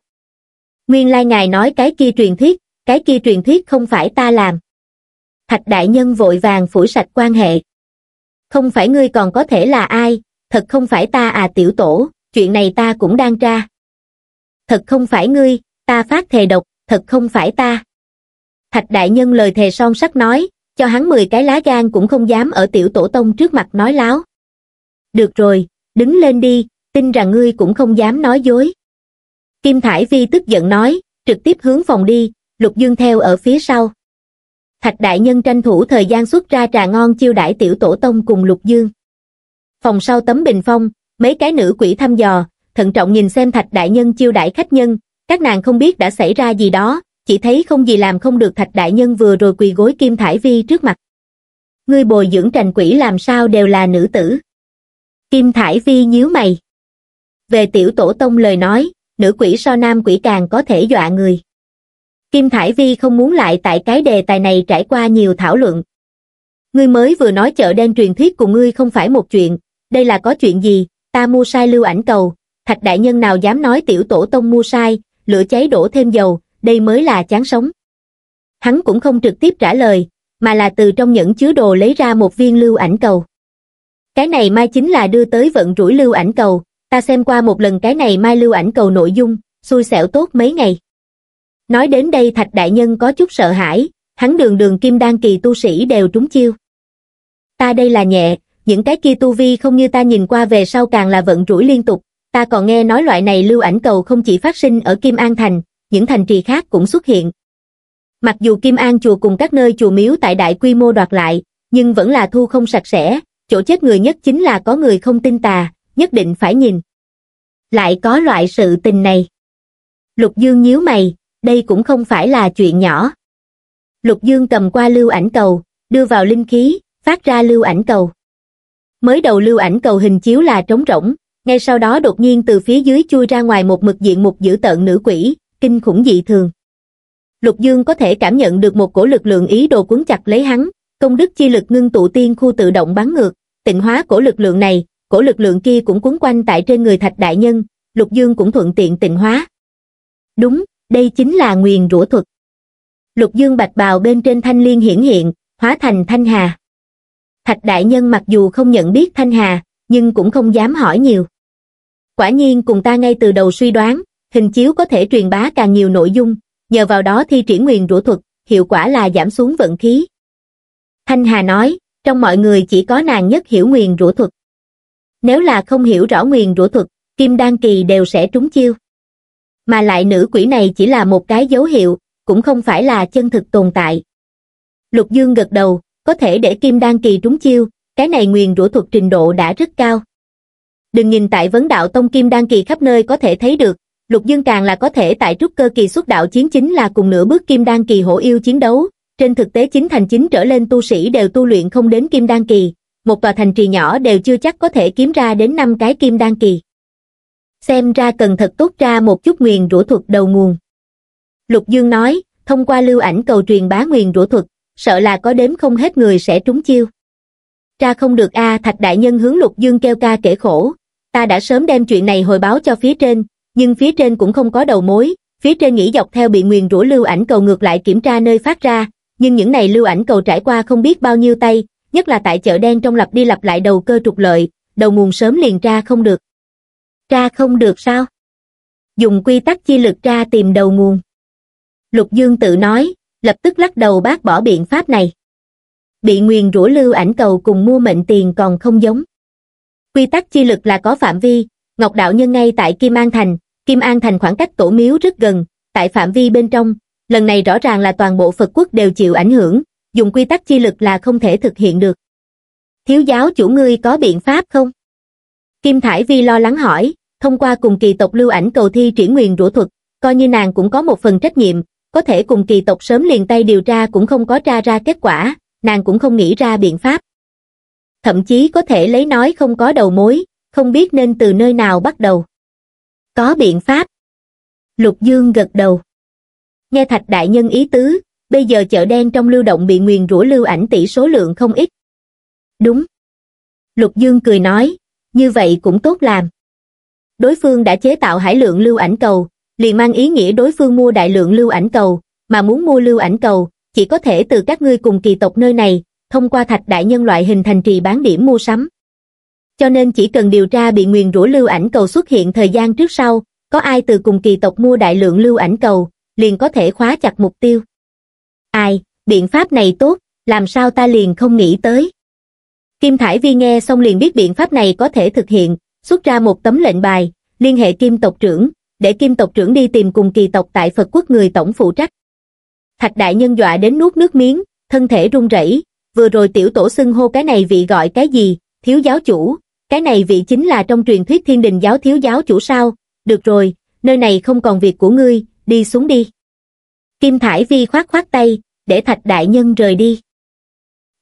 Nguyên lai ngài nói cái kia truyền thuyết, cái kia truyền thuyết không phải ta làm. Thạch đại nhân vội vàng phủi sạch quan hệ. Không phải ngươi còn có thể là ai, thật không phải ta à tiểu tổ, chuyện này ta cũng đang tra. Thật không phải ngươi, ta phát thề độc, thật không phải ta. Thạch đại nhân lời thề son sắt nói, cho hắn 10 cái lá gan cũng không dám ở tiểu tổ tông trước mặt nói láo. Được rồi, đứng lên đi, tin rằng ngươi cũng không dám nói dối. Kim Thải Vi tức giận nói, trực tiếp hướng phòng đi, Lục Dương theo ở phía sau. Thạch đại nhân tranh thủ thời gian xuất ra trà ngon chiêu đãi tiểu tổ tông cùng Lục Dương. Phòng sau tấm bình phong, mấy cái nữ quỷ thăm dò, thận trọng nhìn xem Thạch đại nhân chiêu đãi khách nhân, các nàng không biết đã xảy ra gì đó, chỉ thấy không gì làm không được thạch đại nhân vừa rồi quỳ gối kim thải vi trước mặt. Ngươi bồi dưỡng trành quỷ làm sao đều là nữ tử. Kim thải vi nhíu mày. Về tiểu tổ tông lời nói, nữ quỷ so nam quỷ càng có thể dọa người. Kim Thải Vi không muốn lại tại cái đề tài này trải qua nhiều thảo luận. Ngươi mới vừa nói chợ đen truyền thuyết cùng ngươi không phải một chuyện, đây là có chuyện gì, ta mua sai lưu ảnh cầu, thạch đại nhân nào dám nói tiểu tổ tông mua sai, lửa cháy đổ thêm dầu, đây mới là chán sống. Hắn cũng không trực tiếp trả lời, mà là từ trong những chứa đồ lấy ra một viên lưu ảnh cầu. Cái này mai chính là đưa tới vận rủi lưu ảnh cầu, ta xem qua một lần cái này mai lưu ảnh cầu nội dung, xui xẻo tốt mấy ngày. Nói đến đây thạch đại nhân có chút sợ hãi, hắn đường đường kim đan kỳ tu sĩ đều trúng chiêu. Ta đây là nhẹ, những cái kia tu vi không như ta nhìn qua về sau càng là vận rủi liên tục, Ta còn nghe nói loại này lưu ảnh cầu không chỉ phát sinh ở Kim An Thành, những thành trì khác cũng xuất hiện. Mặc dù Kim An chùa cùng các nơi chùa miếu tại đại quy mô đoạt lại, nhưng vẫn là thu không sạch sẽ, chỗ chết người nhất chính là có người không tin tà, nhất định phải nhìn. Lại có loại sự tình này. Lục Dương nhíu mày, đây cũng không phải là chuyện nhỏ. Lục Dương cầm qua lưu ảnh cầu, đưa vào linh khí, phát ra lưu ảnh cầu. Mới đầu lưu ảnh cầu hình chiếu là trống rỗng, ngay sau đó đột nhiên từ phía dưới chui ra ngoài một mực diện mục dữ tợn nữ quỷ, kinh khủng dị thường. Lục Dương có thể cảm nhận được một cổ lực lượng ý đồ cuốn chặt lấy hắn, công đức chi lực ngưng tụ tiên khu tự động bắn ngược, tịnh hóa cổ lực lượng này, cổ lực lượng kia cũng cuốn quanh tại trên người thạch đại nhân, Lục Dương cũng thuận tiện tịnh hóa. Đúng, đây chính là nguyền rủa thuật. Lục Dương bạch bào bên trên thanh liên hiển hiện, hóa thành thanh hà. Thạch đại nhân mặc dù không nhận biết thanh hà, nhưng cũng không dám hỏi nhiều. Quả nhiên cùng ta ngay từ đầu suy đoán, hình chiếu có thể truyền bá càng nhiều nội dung, nhờ vào đó thi triển nguyền rũ thuật, hiệu quả là giảm xuống vận khí. Thanh Hà nói, trong mọi người chỉ có nàng nhất hiểu nguyền rũ thuật. Nếu là không hiểu rõ nguyền rũ thuật, Kim Đan Kỳ đều sẽ trúng chiêu. Mà lại nữ quỷ này chỉ là một cái dấu hiệu, cũng không phải là chân thực tồn tại. Lục Dương gật đầu, có thể để Kim Đan Kỳ trúng chiêu, cái này nguyền rủa thuật trình độ đã rất cao. Đừng nhìn tại vấn đạo Tông Kim Đan Kỳ khắp nơi có thể thấy được, Lục Dương càng là có thể tại trúc cơ kỳ xuất đạo chiến chính là cùng nửa bước Kim Đan Kỳ hổ yêu chiến đấu, trên thực tế chính thành chính trở lên tu sĩ đều tu luyện không đến Kim Đan Kỳ, một tòa thành trì nhỏ đều chưa chắc có thể kiếm ra đến năm cái Kim Đan Kỳ. Xem ra cần thật tốt ra một chút nguyền rủa thuật đầu nguồn. Lục Dương nói, thông qua lưu ảnh cầu truyền bá nguyền rủa thuật, sợ là có đếm không hết người sẽ trúng chiêu ra không được a thạch đại nhân hướng lục dương kêu ca kể khổ, ta đã sớm đem chuyện này hồi báo cho phía trên, nhưng phía trên cũng không có đầu mối, phía trên nghĩ dọc theo bị nguyền rủa lưu ảnh cầu ngược lại kiểm tra nơi phát ra, nhưng những này lưu ảnh cầu trải qua không biết bao nhiêu tay, nhất là tại chợ đen trong lặp đi lặp lại đầu cơ trục lợi, đầu nguồn sớm liền ra không được. Ra không được sao? Dùng quy tắc chi lực ra tìm đầu nguồn. Lục Dương tự nói, lập tức lắc đầu bác bỏ biện pháp này bị nguyền rủa lưu ảnh cầu cùng mua mệnh tiền còn không giống. Quy tắc chi lực là có phạm vi, Ngọc Đạo Nhân ngay tại Kim An Thành, Kim An Thành khoảng cách tổ miếu rất gần, tại phạm vi bên trong, lần này rõ ràng là toàn bộ Phật quốc đều chịu ảnh hưởng, dùng quy tắc chi lực là không thể thực hiện được. Thiếu giáo chủ ngươi có biện pháp không? Kim Thải Vi lo lắng hỏi, thông qua cùng kỳ tộc lưu ảnh cầu thi triển nguyền rủa thuật, coi như nàng cũng có một phần trách nhiệm, có thể cùng kỳ tộc sớm liền tay điều tra cũng không có tra ra kết quả, nàng cũng không nghĩ ra biện pháp. Thậm chí có thể lấy nói không có đầu mối, không biết nên từ nơi nào bắt đầu. Có biện pháp. Lục Dương gật đầu. Nghe Thạch Đại Nhân ý tứ, bây giờ chợ đen trong lưu động bị nguyền rủa lưu ảnh tỷ số lượng không ít. Đúng. Lục Dương cười nói, như vậy cũng tốt làm. Đối phương đã chế tạo hải lượng lưu ảnh cầu, liền mang ý nghĩa đối phương mua đại lượng lưu ảnh cầu, mà muốn mua lưu ảnh cầu, chỉ có thể từ các ngươi cùng kỳ tộc nơi này, thông qua thạch đại nhân loại hình thành trì bán điểm mua sắm. Cho nên chỉ cần điều tra bị nguyền rủa lưu ảnh cầu xuất hiện thời gian trước sau, có ai từ cùng kỳ tộc mua đại lượng lưu ảnh cầu, liền có thể khóa chặt mục tiêu. Ai, biện pháp này tốt, làm sao ta liền không nghĩ tới. Kim Thải Vi nghe xong liền biết biện pháp này có thể thực hiện, xuất ra một tấm lệnh bài, liên hệ Kim tộc trưởng, để Kim tộc trưởng đi tìm cùng kỳ tộc tại Phật quốc người tổng phụ trách. Thạch đại nhân dọa đến nuốt nước miếng, thân thể run rẩy. vừa rồi tiểu tổ xưng hô cái này vị gọi cái gì, thiếu giáo chủ, cái này vị chính là trong truyền thuyết thiên đình giáo thiếu giáo chủ sao, được rồi, nơi này không còn việc của ngươi, đi xuống đi. Kim Thải Vi khoát khoát tay, để Thạch Đại Nhân rời đi.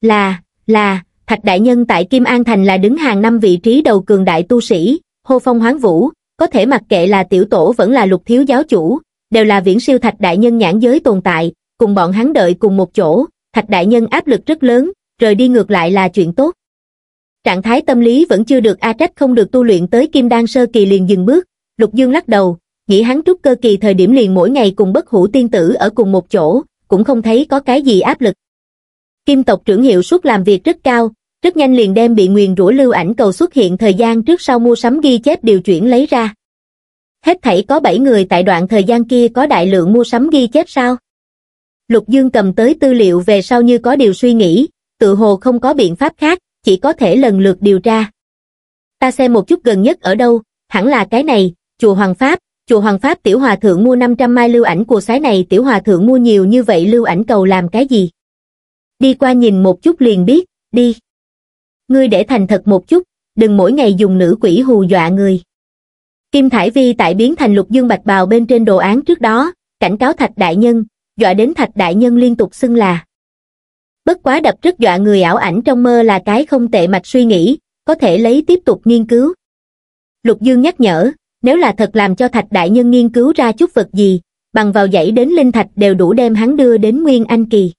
Là, là, Thạch Đại Nhân tại Kim An Thành là đứng hàng năm vị trí đầu cường đại tu sĩ, hô phong hoáng vũ, có thể mặc kệ là tiểu tổ vẫn là lục thiếu giáo chủ, đều là viễn siêu Thạch Đại Nhân nhãn giới tồn tại, cùng bọn hắn đợi cùng một chỗ, thạch đại nhân áp lực rất lớn, rời đi ngược lại là chuyện tốt. Trạng thái tâm lý vẫn chưa được A Trách không được tu luyện tới kim đan sơ kỳ liền dừng bước, Lục Dương lắc đầu, nghĩ hắn trúc cơ kỳ thời điểm liền mỗi ngày cùng bất hủ tiên tử ở cùng một chỗ, cũng không thấy có cái gì áp lực. Kim tộc trưởng hiệu suất làm việc rất cao, rất nhanh liền đem bị nguyền rủa lưu ảnh cầu xuất hiện thời gian trước sau mua sắm ghi chép điều chuyển lấy ra. Hết thảy có 7 người tại đoạn thời gian kia có đại lượng mua sắm ghi chép sao? Lục Dương cầm tới tư liệu về sau như có điều suy nghĩ, tự hồ không có biện pháp khác, chỉ có thể lần lượt điều tra. Ta xem một chút gần nhất ở đâu, hẳn là cái này, chùa Hoàng Pháp, chùa Hoàng Pháp tiểu hòa thượng mua 500 mai lưu ảnh của sái này tiểu hòa thượng mua nhiều như vậy lưu ảnh cầu làm cái gì? Đi qua nhìn một chút liền biết, đi. Ngươi để thành thật một chút, đừng mỗi ngày dùng nữ quỷ hù dọa người. Kim Thải Vi tại biến thành lục dương bạch bào bên trên đồ án trước đó, cảnh cáo thạch đại nhân, dọa đến thạch đại nhân liên tục xưng là bất quá đập rất dọa người ảo ảnh trong mơ là cái không tệ mạch suy nghĩ có thể lấy tiếp tục nghiên cứu lục dương nhắc nhở nếu là thật làm cho thạch đại nhân nghiên cứu ra chút vật gì bằng vào dãy đến linh thạch đều đủ đem hắn đưa đến nguyên anh kỳ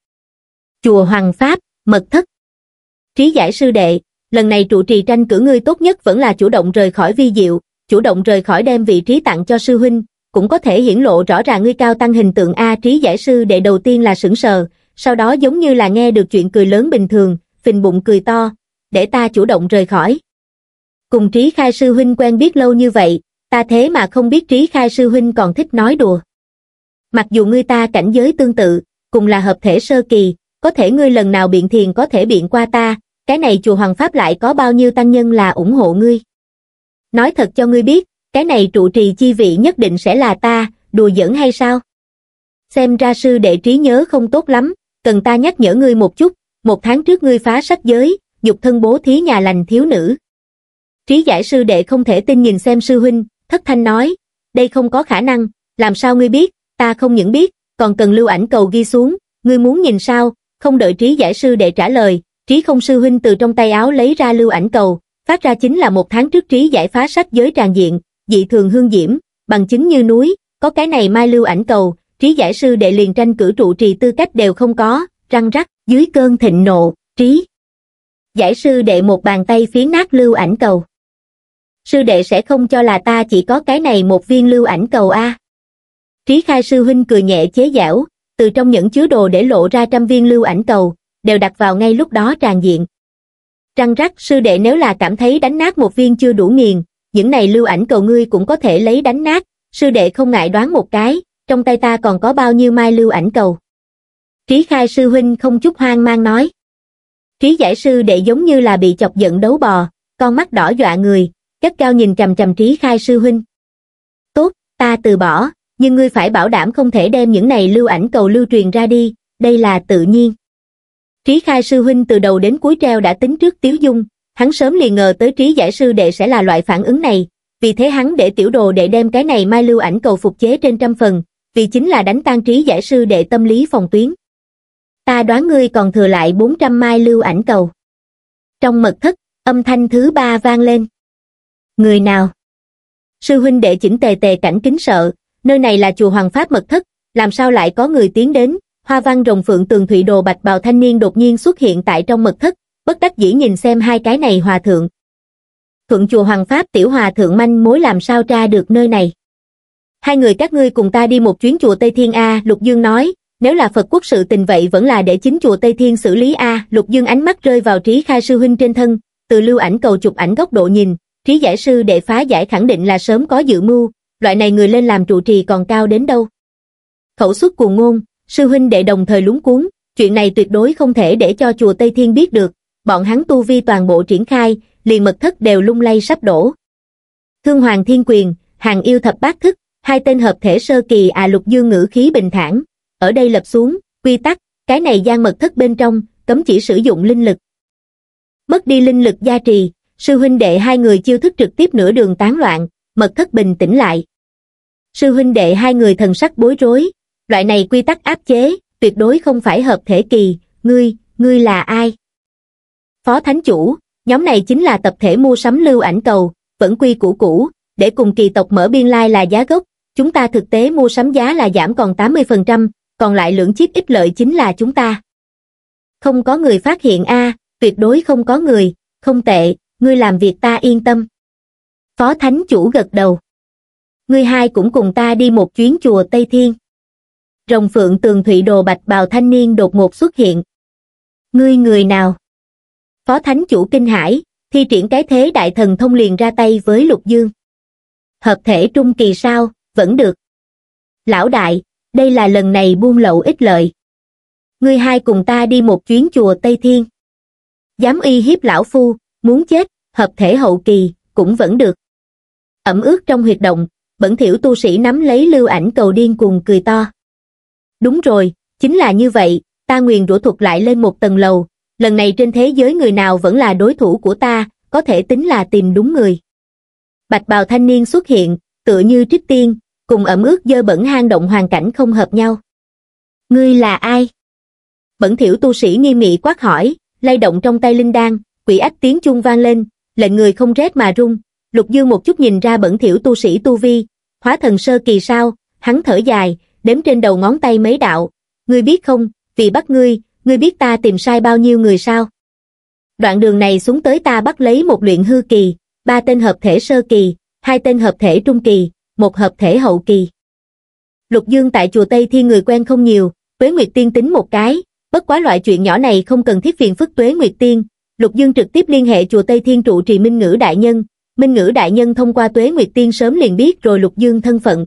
chùa hoàng pháp mật thất trí giải sư đệ lần này trụ trì tranh cử ngươi tốt nhất vẫn là chủ động rời khỏi vi diệu chủ động rời khỏi đem vị trí tặng cho sư huynh cũng có thể hiển lộ rõ ràng ngươi cao tăng hình tượng A trí giải sư đệ đầu tiên là sững sờ, sau đó giống như là nghe được chuyện cười lớn bình thường, phình bụng cười to, để ta chủ động rời khỏi. Cùng trí khai sư huynh quen biết lâu như vậy, ta thế mà không biết trí khai sư huynh còn thích nói đùa. Mặc dù ngươi ta cảnh giới tương tự, cùng là hợp thể sơ kỳ, có thể ngươi lần nào biện thiền có thể biện qua ta, cái này chùa Hoàng Pháp lại có bao nhiêu tăng nhân là ủng hộ ngươi. Nói thật cho ngươi biết, cái này trụ trì chi vị nhất định sẽ là ta, đùa giỡn hay sao? Xem ra sư đệ trí nhớ không tốt lắm, cần ta nhắc nhở ngươi một chút, một tháng trước ngươi phá sách giới, dục thân bố thí nhà lành thiếu nữ. Trí giải sư đệ không thể tin nhìn xem sư huynh, thất thanh nói, đây không có khả năng, làm sao ngươi biết, ta không những biết, còn cần lưu ảnh cầu ghi xuống, ngươi muốn nhìn sao, không đợi trí giải sư đệ trả lời, trí không sư huynh từ trong tay áo lấy ra lưu ảnh cầu, phát ra chính là một tháng trước trí giải phá sách giới tràn diện, dị thường hương diễm, bằng chứng như núi, có cái này mai lưu ảnh cầu, trí giải sư đệ liền tranh cử trụ trì tư cách đều không có, răng rắc, dưới cơn thịnh nộ, trí. Giải sư đệ một bàn tay phiến nát lưu ảnh cầu. Sư đệ sẽ không cho là ta chỉ có cái này một viên lưu ảnh cầu A. Trí khai sư huynh cười nhẹ chế giảo, từ trong những chứa đồ để lộ ra trăm viên lưu ảnh cầu, đều đặt vào ngay lúc đó tràn diện. Răng rắc sư đệ nếu là cảm thấy đánh nát một viên chưa đủ nghiền, những này lưu ảnh cầu ngươi cũng có thể lấy đánh nát, sư đệ không ngại đoán một cái, trong tay ta còn có bao nhiêu mai lưu ảnh cầu. Trí khai sư huynh không chút hoang mang nói. Trí giải sư đệ giống như là bị chọc giận đấu bò, con mắt đỏ dọa người, chất cao nhìn trầm trầm trí khai sư huynh. Tốt, ta từ bỏ, nhưng ngươi phải bảo đảm không thể đem những này lưu ảnh cầu lưu truyền ra đi, đây là tự nhiên. Trí khai sư huynh từ đầu đến cuối treo đã tính trước Tiếu Dung, hắn sớm liền ngờ tới trí giải sư đệ sẽ là loại phản ứng này, vì thế hắn để tiểu đồ để đem cái này mai lưu ảnh cầu phục chế trên trăm phần, vì chính là đánh tan trí giải sư đệ tâm lý phòng tuyến. Ta đoán ngươi còn thừa lại 400 mai lưu ảnh cầu. Trong mật thất, âm thanh thứ ba vang lên. Người nào? Sư huynh đệ chỉnh tề tề cảnh kính sợ, nơi này là chùa Hoàng Pháp mật thất, làm sao lại có người tiến đến? Hoa văn rồng phượng tường thủy đồ bạch bào thanh niên đột nhiên xuất hiện tại trong mật thất, bất đắc dĩ nhìn xem hai cái này hòa thượng. Thuận chùa Hoàng Pháp tiểu hòa thượng manh mối làm sao tra được nơi này. Hai người các ngươi cùng ta đi một chuyến chùa Tây Thiên A, Lục Dương nói, nếu là Phật quốc sự tình vậy vẫn là để chính chùa Tây Thiên xử lý A, Lục Dương ánh mắt rơi vào trí khai sư huynh trên thân, từ lưu ảnh cầu chụp ảnh góc độ nhìn, trí giải sư để phá giải khẳng định là sớm có dự mưu, loại này người lên làm trụ trì còn cao đến đâu. Khẩu xuất cuồng ngôn, sư huynh đệ đồng thời lúng cuốn, chuyện này tuyệt đối không thể để cho chùa Tây Thiên biết được, bọn hắn tu vi toàn bộ triển khai, liền mật thất đều lung lay sắp đổ. Thương Hoàng Thiên Quyền, Hàng Yêu Thập Bát Thức, hai tên hợp thể sơ kỳ à lục dương ngữ khí bình thản, ở đây lập xuống, quy tắc, cái này gian mật thất bên trong, cấm chỉ sử dụng linh lực. Mất đi linh lực gia trì, sư huynh đệ hai người chiêu thức trực tiếp nửa đường tán loạn, mật thất bình tĩnh lại. Sư huynh đệ hai người thần sắc bối rối, loại này quy tắc áp chế, tuyệt đối không phải hợp thể kỳ, ngươi, ngươi là ai? phó thánh chủ, nhóm này chính là tập thể mua sắm lưu ảnh cầu, vẫn quy củ cũ, để cùng kỳ tộc mở biên lai là giá gốc, chúng ta thực tế mua sắm giá là giảm còn 80%, còn lại lượng chiếc ít lợi chính là chúng ta. Không có người phát hiện a tuyệt đối không có người, không tệ, ngươi làm việc ta yên tâm. Phó Thánh Chủ gật đầu. Ngươi hai cũng cùng ta đi một chuyến chùa Tây Thiên. Rồng phượng tường thụy đồ bạch bào thanh niên đột ngột xuất hiện. Ngươi người nào? Phó Thánh Chủ kinh hải thi triển cái thế đại thần thông liền ra tay với Lục Dương. Hợp thể trung kỳ sao, vẫn được. Lão đại, đây là lần này buông lậu ít lợi. Ngươi hai cùng ta đi một chuyến chùa Tây Thiên. Dám uy hiếp lão phu, muốn chết, hợp thể hậu kỳ, cũng vẫn được. Ẩm ướt trong huyệt động, bẩn thiểu tu sĩ nắm lấy lưu ảnh cầu điên cuồng cười to. Đúng rồi, chính là như vậy, ta nguyền rủa thuật lại lên một tầng lầu, lần này trên thế giới người nào vẫn là đối thủ của ta có thể tính là tìm đúng người bạch bào thanh niên xuất hiện tựa như trích tiên cùng ẩm ướt dơ bẩn hang động hoàn cảnh không hợp nhau ngươi là ai bẩn thiểu tu sĩ nghi nghị quát hỏi lay động trong tay linh đan quỷ ách tiếng chung vang lên lệnh người không rét mà run lục dương một chút nhìn ra bẩn thiểu tu sĩ tu vi hóa thần sơ kỳ sao hắn thở dài đếm trên đầu ngón tay mấy đạo ngươi biết không vì bắt ngươi ngươi biết ta tìm sai bao nhiêu người sao? Đoạn đường này xuống tới ta bắt lấy một luyện hư kỳ, ba tên hợp thể sơ kỳ, hai tên hợp thể trung kỳ, một hợp thể hậu kỳ. Lục Dương tại chùa Tây Thiên người quen không nhiều, Tuế Nguyệt Tiên tính một cái, bất quá loại chuyện nhỏ này không cần thiết phiền phức Tuế Nguyệt Tiên. Lục Dương trực tiếp liên hệ chùa Tây Thiên trụ trì Minh Ngữ Đại Nhân, Minh Ngữ Đại Nhân thông qua Tuế Nguyệt Tiên sớm liền biết rồi Lục Dương thân phận.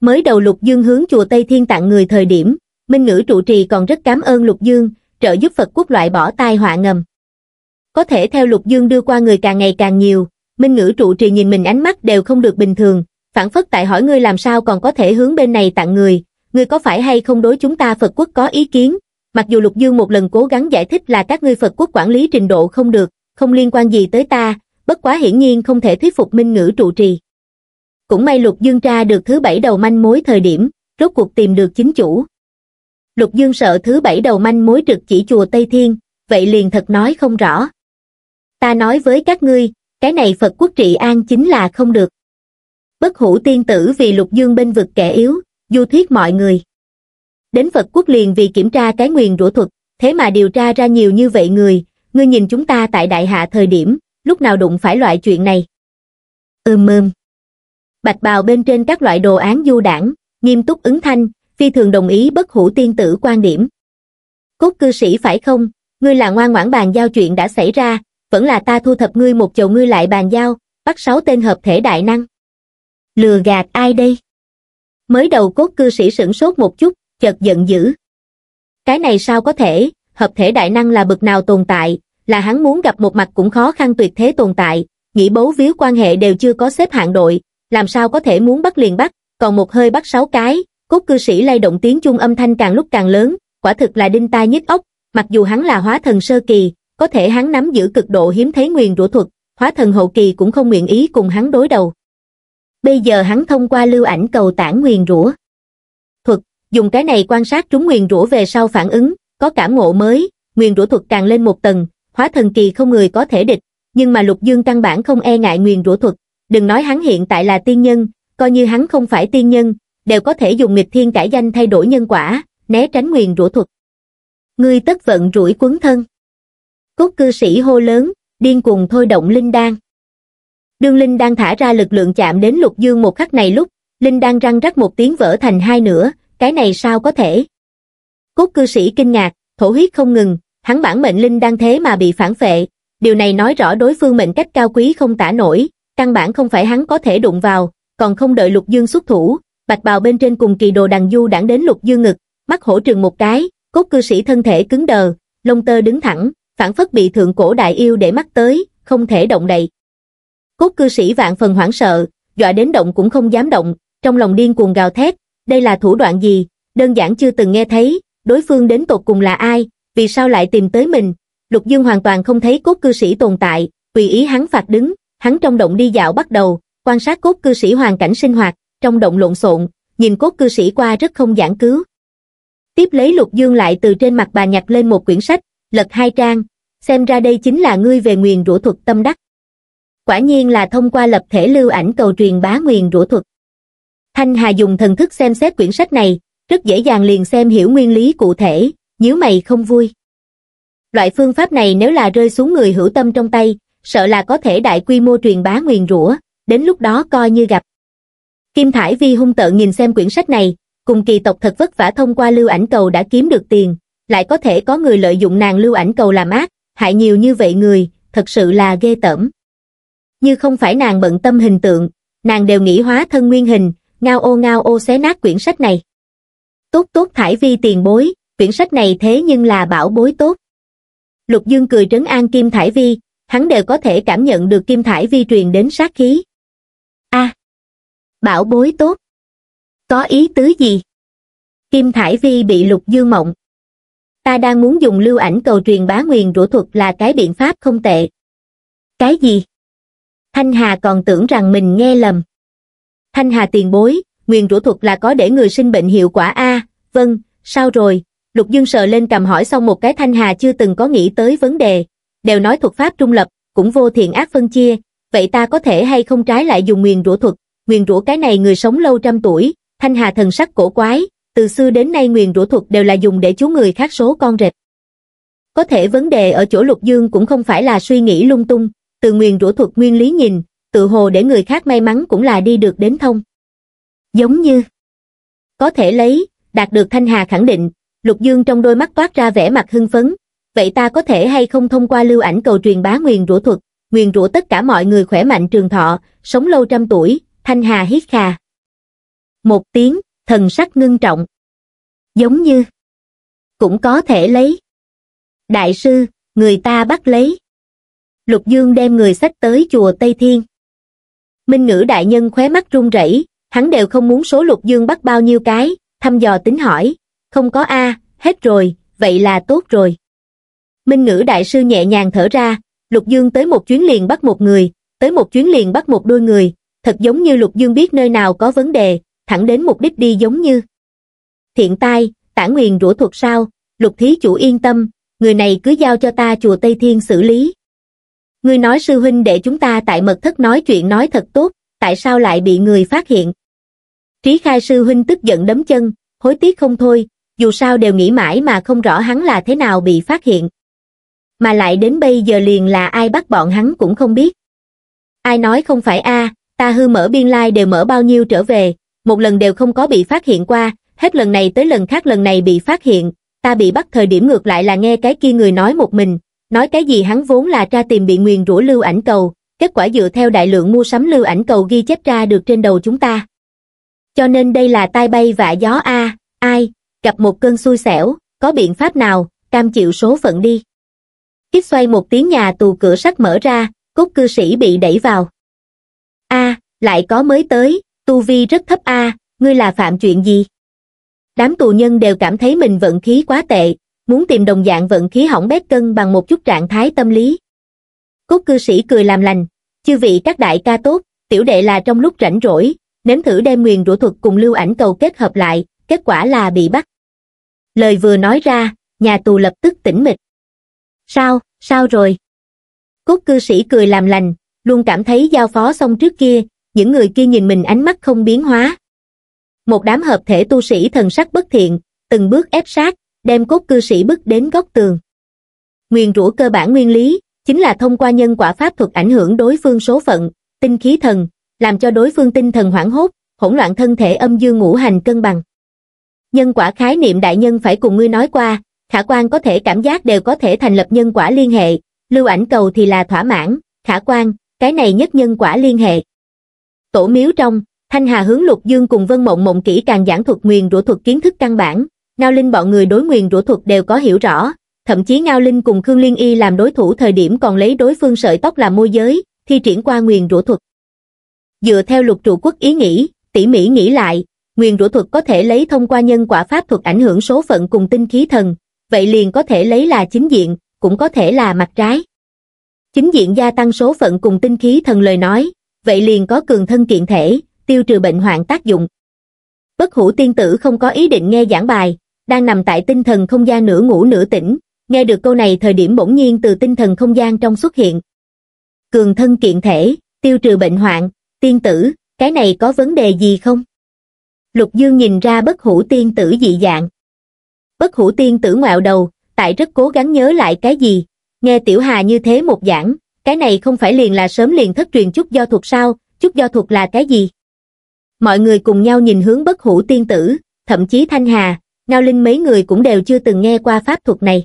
Mới đầu Lục Dương hướng chùa Tây Thiên tặng người thời điểm, Minh ngữ trụ trì còn rất cảm ơn Lục Dương, trợ giúp Phật quốc loại bỏ tai họa ngầm. Có thể theo Lục Dương đưa qua người càng ngày càng nhiều, Minh ngữ trụ trì nhìn mình ánh mắt đều không được bình thường, phản phất tại hỏi ngươi làm sao còn có thể hướng bên này tặng người, ngươi có phải hay không đối chúng ta Phật quốc có ý kiến, mặc dù Lục Dương một lần cố gắng giải thích là các ngươi Phật quốc quản lý trình độ không được, không liên quan gì tới ta, bất quá hiển nhiên không thể thuyết phục Minh ngữ trụ trì. Cũng may Lục Dương tra được thứ bảy đầu manh mối thời điểm, rốt cuộc tìm được chính chủ lục dương sợ thứ bảy đầu manh mối trực chỉ chùa Tây Thiên, vậy liền thật nói không rõ. Ta nói với các ngươi, cái này Phật quốc trị an chính là không được. Bất hủ tiên tử vì lục dương bên vực kẻ yếu, du thuyết mọi người. Đến Phật quốc liền vì kiểm tra cái nguyền rủa thuật, thế mà điều tra ra nhiều như vậy người, ngươi nhìn chúng ta tại đại hạ thời điểm, lúc nào đụng phải loại chuyện này. Ừm ừm. Bạch bào bên trên các loại đồ án du đảng, nghiêm túc ứng thanh, phi thường đồng ý bất hủ tiên tử quan điểm. Cốt cư sĩ phải không, ngươi là ngoan ngoãn bàn giao chuyện đã xảy ra, vẫn là ta thu thập ngươi một chầu ngươi lại bàn giao, bắt sáu tên hợp thể đại năng. Lừa gạt ai đây? Mới đầu cốt cư sĩ sửng sốt một chút, chợt giận dữ. Cái này sao có thể, hợp thể đại năng là bực nào tồn tại, là hắn muốn gặp một mặt cũng khó khăn tuyệt thế tồn tại, nghĩ bấu víu quan hệ đều chưa có xếp hạng đội, làm sao có thể muốn bắt liền bắt, còn một hơi bắt sáu cái, Cốt cư sĩ lay động tiếng chung âm thanh càng lúc càng lớn, quả thực là đinh tai nhức ốc mặc dù hắn là hóa thần sơ kỳ, có thể hắn nắm giữ cực độ hiếm thấy nguyền rũ thuật, hóa thần hậu kỳ cũng không nguyện ý cùng hắn đối đầu. Bây giờ hắn thông qua lưu ảnh cầu tản nguyền rũ thuật, dùng cái này quan sát trúng nguyền rũ về sau phản ứng, có cảm ngộ mới, nguyền rũ thuật càng lên một tầng, hóa thần kỳ không người có thể địch, nhưng mà Lục Dương căn bản không e ngại nguyền rũ thuật, đừng nói hắn hiện tại là tiên nhân, coi như hắn không phải tiên nhân, đều có thể dùng nghịch thiên cải danh thay đổi nhân quả, né tránh nguyền rủa thuật. Ngươi tất vận rủi quấn thân. Cốt cư sĩ hô lớn, điên cuồng thôi động linh đan. Đương linh đan thả ra lực lượng chạm đến lục dương một khắc này lúc, linh đan răng rắc một tiếng vỡ thành hai nửa, cái này sao có thể? Cốt cư sĩ kinh ngạc, thổ huyết không ngừng, hắn bản mệnh linh đan thế mà bị phản phệ, điều này nói rõ đối phương mệnh cách cao quý không tả nổi, căn bản không phải hắn có thể đụng vào, còn không đợi lục dương xuất thủ, bạch bào bên trên cùng kỳ đồ đằng du đảng đến lục dương ngực, mắt hổ trừng một cái, cốt cư sĩ thân thể cứng đờ, lông tơ đứng thẳng, phản phất bị thượng cổ đại yêu để mắt tới, không thể động đậy. Cốt cư sĩ vạn phần hoảng sợ, dọa đến động cũng không dám động, trong lòng điên cuồng gào thét, đây là thủ đoạn gì, đơn giản chưa từng nghe thấy, đối phương đến tột cùng là ai, vì sao lại tìm tới mình. Lục Dương hoàn toàn không thấy cốt cư sĩ tồn tại, vì ý hắn phạt đứng, hắn trong động đi dạo bắt đầu, quan sát cốt cư sĩ hoàn cảnh sinh hoạt trong động lộn xộn, nhìn cốt cư sĩ qua rất không giảng cứu. Tiếp lấy Lục Dương lại từ trên mặt bà nhặt lên một quyển sách, lật hai trang, xem ra đây chính là ngươi về nguyền rủa thuật tâm đắc. Quả nhiên là thông qua lập thể lưu ảnh cầu truyền bá nguyền rủa thuật. Thanh Hà dùng thần thức xem xét quyển sách này, rất dễ dàng liền xem hiểu nguyên lý cụ thể, nhíu mày không vui. Loại phương pháp này nếu là rơi xuống người hữu tâm trong tay, sợ là có thể đại quy mô truyền bá nguyền rủa, đến lúc đó coi như gặp. Kim Thải Vi hung tợn nhìn xem quyển sách này, cùng kỳ tộc thật vất vả thông qua lưu ảnh cầu đã kiếm được tiền, lại có thể có người lợi dụng nàng lưu ảnh cầu làm ác, hại nhiều như vậy người, thật sự là ghê tởm. Như không phải nàng bận tâm hình tượng, nàng đều nghĩ hóa thân nguyên hình, ngao ô ngao ô xé nát quyển sách này. Tốt tốt Thải Vi tiền bối, quyển sách này thế nhưng là bảo bối tốt. Lục Dương cười trấn an Kim Thải Vi, hắn đều có thể cảm nhận được Kim Thải Vi truyền đến sát khí bảo bối tốt có ý tứ gì kim thải vi bị lục dư mộng ta đang muốn dùng lưu ảnh cầu truyền bá nguyền rủa thuật là cái biện pháp không tệ cái gì thanh hà còn tưởng rằng mình nghe lầm thanh hà tiền bối nguyền rủa thuật là có để người sinh bệnh hiệu quả a vâng sao rồi lục dương sờ lên cầm hỏi xong một cái thanh hà chưa từng có nghĩ tới vấn đề đều nói thuật pháp trung lập cũng vô thiện ác phân chia vậy ta có thể hay không trái lại dùng nguyền rủa thuật nguyền rủa cái này người sống lâu trăm tuổi, thanh hà thần sắc cổ quái, từ xưa đến nay nguyền rủa thuật đều là dùng để chú người khác số con rệp. Có thể vấn đề ở chỗ lục dương cũng không phải là suy nghĩ lung tung, từ nguyền rủa thuật nguyên lý nhìn, tự hồ để người khác may mắn cũng là đi được đến thông. Giống như có thể lấy, đạt được thanh hà khẳng định, lục dương trong đôi mắt toát ra vẻ mặt hưng phấn, vậy ta có thể hay không thông qua lưu ảnh cầu truyền bá nguyền rủa thuật, nguyền rủa tất cả mọi người khỏe mạnh trường thọ, sống lâu trăm tuổi, Thanh Hà hít khà. Một tiếng, thần sắc ngưng trọng. Giống như, cũng có thể lấy. Đại sư, người ta bắt lấy. Lục Dương đem người sách tới chùa Tây Thiên. Minh ngữ đại nhân khóe mắt run rẩy, hắn đều không muốn số Lục Dương bắt bao nhiêu cái, thăm dò tính hỏi, không có A, hết rồi, vậy là tốt rồi. Minh ngữ đại sư nhẹ nhàng thở ra, Lục Dương tới một chuyến liền bắt một người, tới một chuyến liền bắt một đôi người, thật giống như lục dương biết nơi nào có vấn đề, thẳng đến mục đích đi giống như. Thiện tai, tả nguyền rủa thuật sao, lục thí chủ yên tâm, người này cứ giao cho ta chùa Tây Thiên xử lý. Ngươi nói sư huynh để chúng ta tại mật thất nói chuyện nói thật tốt, tại sao lại bị người phát hiện? Trí khai sư huynh tức giận đấm chân, hối tiếc không thôi, dù sao đều nghĩ mãi mà không rõ hắn là thế nào bị phát hiện. Mà lại đến bây giờ liền là ai bắt bọn hắn cũng không biết. Ai nói không phải a ta hư mở biên lai like đều mở bao nhiêu trở về, một lần đều không có bị phát hiện qua, hết lần này tới lần khác lần này bị phát hiện, ta bị bắt thời điểm ngược lại là nghe cái kia người nói một mình, nói cái gì hắn vốn là tra tìm bị nguyền rủa lưu ảnh cầu, kết quả dựa theo đại lượng mua sắm lưu ảnh cầu ghi chép ra được trên đầu chúng ta. Cho nên đây là tai bay vạ gió a, ai, gặp một cơn xui xẻo, có biện pháp nào, cam chịu số phận đi. Kích xoay một tiếng nhà tù cửa sắt mở ra, cốt cư sĩ bị đẩy vào a à, lại có mới tới tu vi rất thấp a à, ngươi là phạm chuyện gì đám tù nhân đều cảm thấy mình vận khí quá tệ muốn tìm đồng dạng vận khí hỏng bét cân bằng một chút trạng thái tâm lý cốt cư sĩ cười làm lành chư vị các đại ca tốt tiểu đệ là trong lúc rảnh rỗi nếm thử đem nguyền rủa thuật cùng lưu ảnh cầu kết hợp lại kết quả là bị bắt lời vừa nói ra nhà tù lập tức tỉnh mịch sao sao rồi cốt cư sĩ cười làm lành luôn cảm thấy giao phó xong trước kia, những người kia nhìn mình ánh mắt không biến hóa. Một đám hợp thể tu sĩ thần sắc bất thiện, từng bước ép sát, đem cốt cư sĩ bước đến góc tường. nguyên rũ cơ bản nguyên lý, chính là thông qua nhân quả pháp thuật ảnh hưởng đối phương số phận, tinh khí thần, làm cho đối phương tinh thần hoảng hốt, hỗn loạn thân thể âm dương ngũ hành cân bằng. Nhân quả khái niệm đại nhân phải cùng ngươi nói qua, khả quan có thể cảm giác đều có thể thành lập nhân quả liên hệ, lưu ảnh cầu thì là thỏa mãn, khả quan, cái này nhất nhân quả liên hệ. Tổ miếu trong, Thanh Hà hướng Lục Dương cùng Vân Mộng Mộng kỹ càng giảng thuật nguyền rủa thuật kiến thức căn bản, Ngao Linh bọn người đối nguyền rủa thuật đều có hiểu rõ, thậm chí Ngao Linh cùng Khương Liên Y làm đối thủ thời điểm còn lấy đối phương sợi tóc làm môi giới, thi triển qua nguyền rủa thuật. Dựa theo lục trụ quốc ý nghĩ, tỉ mỉ nghĩ lại, nguyền rủa thuật có thể lấy thông qua nhân quả pháp thuật ảnh hưởng số phận cùng tinh khí thần, vậy liền có thể lấy là chính diện, cũng có thể là mặt trái chính diện gia tăng số phận cùng tinh khí thần lời nói, vậy liền có cường thân kiện thể, tiêu trừ bệnh hoạn tác dụng. Bất hủ tiên tử không có ý định nghe giảng bài, đang nằm tại tinh thần không gian nửa ngủ nửa tỉnh, nghe được câu này thời điểm bỗng nhiên từ tinh thần không gian trong xuất hiện. Cường thân kiện thể, tiêu trừ bệnh hoạn, tiên tử, cái này có vấn đề gì không? Lục Dương nhìn ra bất hủ tiên tử dị dạng. Bất hủ tiên tử ngoạo đầu, tại rất cố gắng nhớ lại cái gì, Nghe Tiểu Hà như thế một giảng, cái này không phải liền là sớm liền thất truyền chút do thuộc sao, chút do thuộc là cái gì? Mọi người cùng nhau nhìn hướng bất hủ tiên tử, thậm chí Thanh Hà, Ngao Linh mấy người cũng đều chưa từng nghe qua pháp thuật này.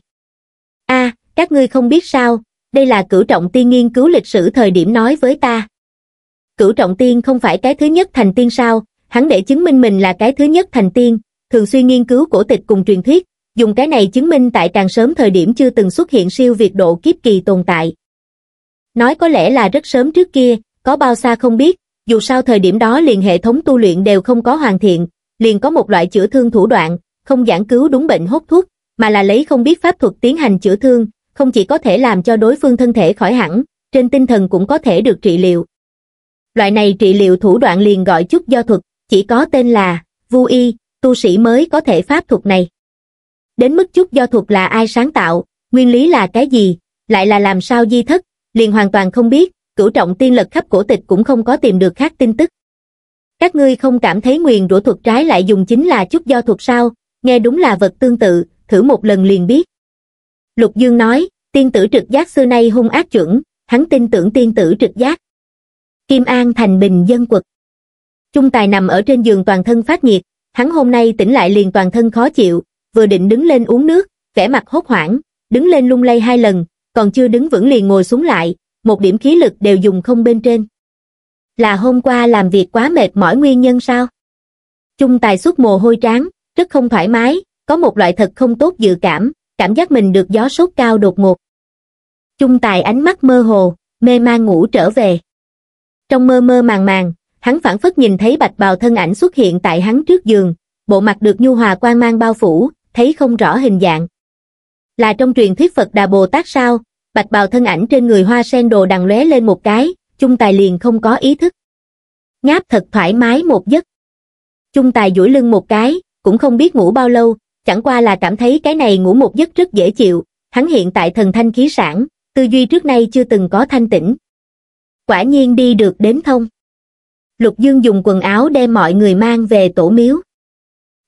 a các ngươi không biết sao, đây là cửu trọng tiên nghiên cứu lịch sử thời điểm nói với ta. Cửu trọng tiên không phải cái thứ nhất thành tiên sao, hắn để chứng minh mình là cái thứ nhất thành tiên, thường xuyên nghiên cứu cổ tịch cùng truyền thuyết, dùng cái này chứng minh tại càng sớm thời điểm chưa từng xuất hiện siêu việt độ kiếp kỳ tồn tại. Nói có lẽ là rất sớm trước kia, có bao xa không biết, dù sao thời điểm đó liền hệ thống tu luyện đều không có hoàn thiện, liền có một loại chữa thương thủ đoạn, không giảng cứu đúng bệnh hốt thuốc, mà là lấy không biết pháp thuật tiến hành chữa thương, không chỉ có thể làm cho đối phương thân thể khỏi hẳn, trên tinh thần cũng có thể được trị liệu. Loại này trị liệu thủ đoạn liền gọi chút do thuật, chỉ có tên là Vu Y, tu sĩ mới có thể pháp thuật này đến mức chút do thuộc là ai sáng tạo, nguyên lý là cái gì, lại là làm sao di thất, liền hoàn toàn không biết, cửu trọng tiên lật khắp cổ tịch cũng không có tìm được khác tin tức. Các ngươi không cảm thấy nguyền rủa thuật trái lại dùng chính là chút do thuộc sao, nghe đúng là vật tương tự, thử một lần liền biết. Lục Dương nói, tiên tử trực giác xưa nay hung ác chuẩn, hắn tin tưởng tiên tử trực giác. Kim An thành bình dân quật. Trung Tài nằm ở trên giường toàn thân phát nhiệt, hắn hôm nay tỉnh lại liền toàn thân khó chịu, vừa định đứng lên uống nước, vẻ mặt hốt hoảng, đứng lên lung lay hai lần, còn chưa đứng vững liền ngồi xuống lại, một điểm khí lực đều dùng không bên trên. Là hôm qua làm việc quá mệt mỏi nguyên nhân sao? Trung tài suốt mồ hôi tráng, rất không thoải mái, có một loại thật không tốt dự cảm, cảm giác mình được gió sốt cao đột ngột. Trung tài ánh mắt mơ hồ, mê man ngủ trở về. Trong mơ mơ màng màng, hắn phản phất nhìn thấy bạch bào thân ảnh xuất hiện tại hắn trước giường, bộ mặt được nhu hòa quan mang bao phủ, thấy không rõ hình dạng. Là trong truyền thuyết Phật Đà Bồ Tát sao, bạch bào thân ảnh trên người hoa sen đồ đằng lóe lên một cái, chung tài liền không có ý thức. Ngáp thật thoải mái một giấc. Chung tài duỗi lưng một cái, cũng không biết ngủ bao lâu, chẳng qua là cảm thấy cái này ngủ một giấc rất dễ chịu, hắn hiện tại thần thanh khí sản, tư duy trước nay chưa từng có thanh tĩnh. Quả nhiên đi được đến thông. Lục Dương dùng quần áo đem mọi người mang về tổ miếu.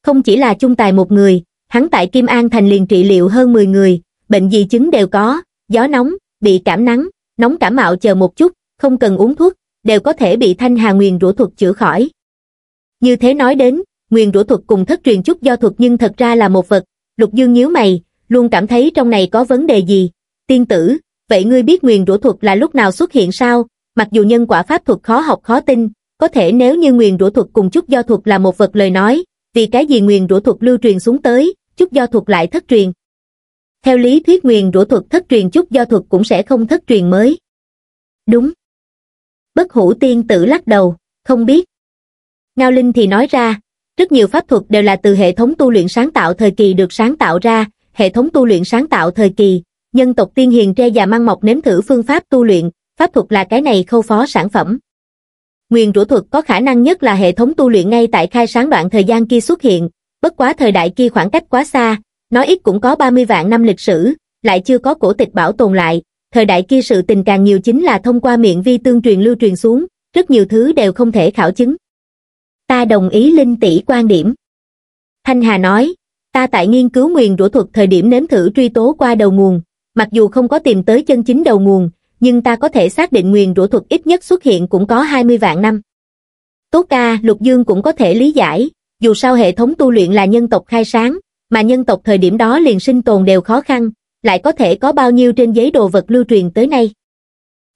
Không chỉ là chung tài một người, hắn tại kim an thành liền trị liệu hơn mười người bệnh gì chứng đều có gió nóng bị cảm nắng nóng cảm mạo chờ một chút không cần uống thuốc đều có thể bị thanh hà nguyền rủa thuật chữa khỏi như thế nói đến nguyền rủa thuật cùng thất truyền chút do thuật nhưng thật ra là một vật lục dương nhíu mày luôn cảm thấy trong này có vấn đề gì tiên tử vậy ngươi biết nguyền rủa thuật là lúc nào xuất hiện sao mặc dù nhân quả pháp thuật khó học khó tin có thể nếu như nguyền rủa thuật cùng chút do thuật là một vật lời nói vì cái gì nguyền rủa thuật lưu truyền xuống tới chút do thuật lại thất truyền. Theo lý thuyết nguyền rủa thuật thất truyền chút do thuật cũng sẽ không thất truyền mới. Đúng. Bất hủ tiên tử lắc đầu, không biết. Ngao Linh thì nói ra, rất nhiều pháp thuật đều là từ hệ thống tu luyện sáng tạo thời kỳ được sáng tạo ra, hệ thống tu luyện sáng tạo thời kỳ, nhân tộc tiên hiền tre và mang mọc nếm thử phương pháp tu luyện, pháp thuật là cái này khâu phó sản phẩm. nguyên rủa thuật có khả năng nhất là hệ thống tu luyện ngay tại khai sáng đoạn thời gian kia xuất hiện, bất quá thời đại kia khoảng cách quá xa, nói ít cũng có 30 vạn năm lịch sử, lại chưa có cổ tịch bảo tồn lại, thời đại kia sự tình càng nhiều chính là thông qua miệng vi tương truyền lưu truyền xuống, rất nhiều thứ đều không thể khảo chứng. Ta đồng ý Linh tỷ quan điểm. Thanh Hà nói, ta tại nghiên cứu nguyền rũ thuật thời điểm nếm thử truy tố qua đầu nguồn, mặc dù không có tìm tới chân chính đầu nguồn, nhưng ta có thể xác định nguyền rũ thuật ít nhất xuất hiện cũng có 20 vạn năm. tố ca, Lục Dương cũng có thể lý giải, dù sao hệ thống tu luyện là nhân tộc khai sáng, mà nhân tộc thời điểm đó liền sinh tồn đều khó khăn, lại có thể có bao nhiêu trên giấy đồ vật lưu truyền tới nay.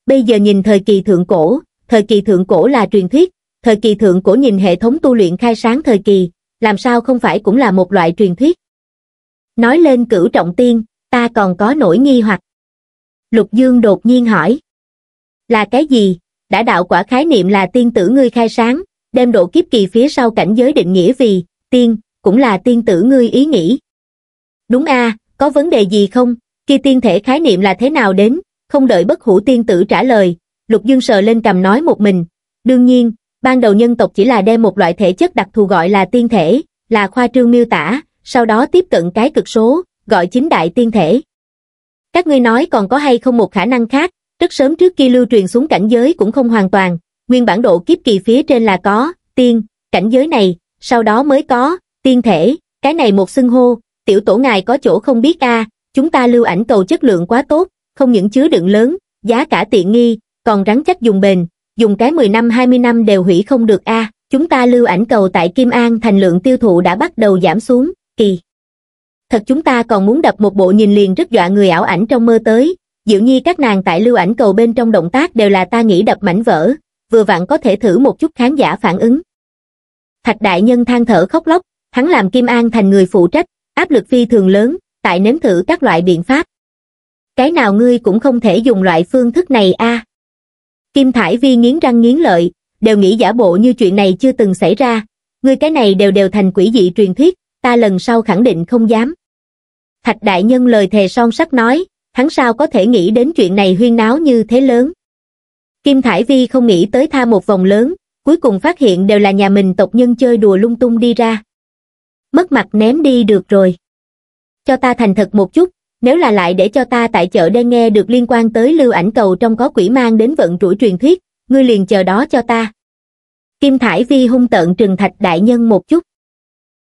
Bây giờ nhìn thời kỳ thượng cổ, thời kỳ thượng cổ là truyền thuyết, thời kỳ thượng cổ nhìn hệ thống tu luyện khai sáng thời kỳ, làm sao không phải cũng là một loại truyền thuyết. Nói lên cửu trọng tiên, ta còn có nỗi nghi hoặc. Lục Dương đột nhiên hỏi. Là cái gì? Đã đạo quả khái niệm là tiên tử ngươi khai sáng, đem độ kiếp kỳ phía sau cảnh giới định nghĩa vì tiên cũng là tiên tử ngươi ý nghĩ đúng a có vấn đề gì không kia tiên thể khái niệm là thế nào đến không đợi bất hữu tiên tử trả lời lục dương sờ lên cầm nói một mình đương nhiên ban đầu nhân tộc chỉ là đem một loại thể chất đặc thù gọi là tiên thể là khoa trương miêu tả sau đó tiếp cận cái cực số gọi chính đại tiên thể các ngươi nói còn có hay không một khả năng khác rất sớm trước kia lưu truyền xuống cảnh giới cũng không hoàn toàn nguyên bản độ kiếp kỳ phía trên là có, tiên, cảnh giới này, sau đó mới có, tiên thể, cái này một xưng hô, tiểu tổ ngài có chỗ không biết a chúng ta lưu ảnh cầu chất lượng quá tốt, không những chứa đựng lớn, giá cả tiện nghi, còn rắn chắc dùng bền, dùng cái 10 năm 20 năm đều hủy không được a chúng ta lưu ảnh cầu tại Kim An thành lượng tiêu thụ đã bắt đầu giảm xuống, kỳ. Thật chúng ta còn muốn đập một bộ nhìn liền rất dọa người ảo ảnh trong mơ tới, Diệu Nhi các nàng tại lưu ảnh cầu bên trong động tác đều là ta nghĩ đập mảnh vỡ, vừa vặn có thể thử một chút khán giả phản ứng. Thạch Đại Nhân than thở khóc lóc, hắn làm Kim An thành người phụ trách, áp lực phi thường lớn, tại nếm thử các loại biện pháp. Cái nào ngươi cũng không thể dùng loại phương thức này a. Kim Thải Vi nghiến răng nghiến lợi, đều nghĩ giả bộ như chuyện này chưa từng xảy ra, ngươi cái này đều đều thành quỷ dị truyền thuyết, ta lần sau khẳng định không dám. Thạch Đại Nhân lời thề son sắt nói, hắn sao có thể nghĩ đến chuyện này huyên náo như thế lớn. Kim Thải Vi không nghĩ tới tha một vòng lớn, cuối cùng phát hiện đều là nhà mình tộc nhân chơi đùa lung tung đi ra. Mất mặt ném đi được rồi. Cho ta thành thật một chút, nếu là lại để cho ta tại chợ đen nghe được liên quan tới lưu ảnh cầu trong có quỷ mang đến vận rủi truyền thuyết, ngươi liền chờ đó cho ta. Kim Thải Vi hung tợn trừng thạch đại nhân một chút.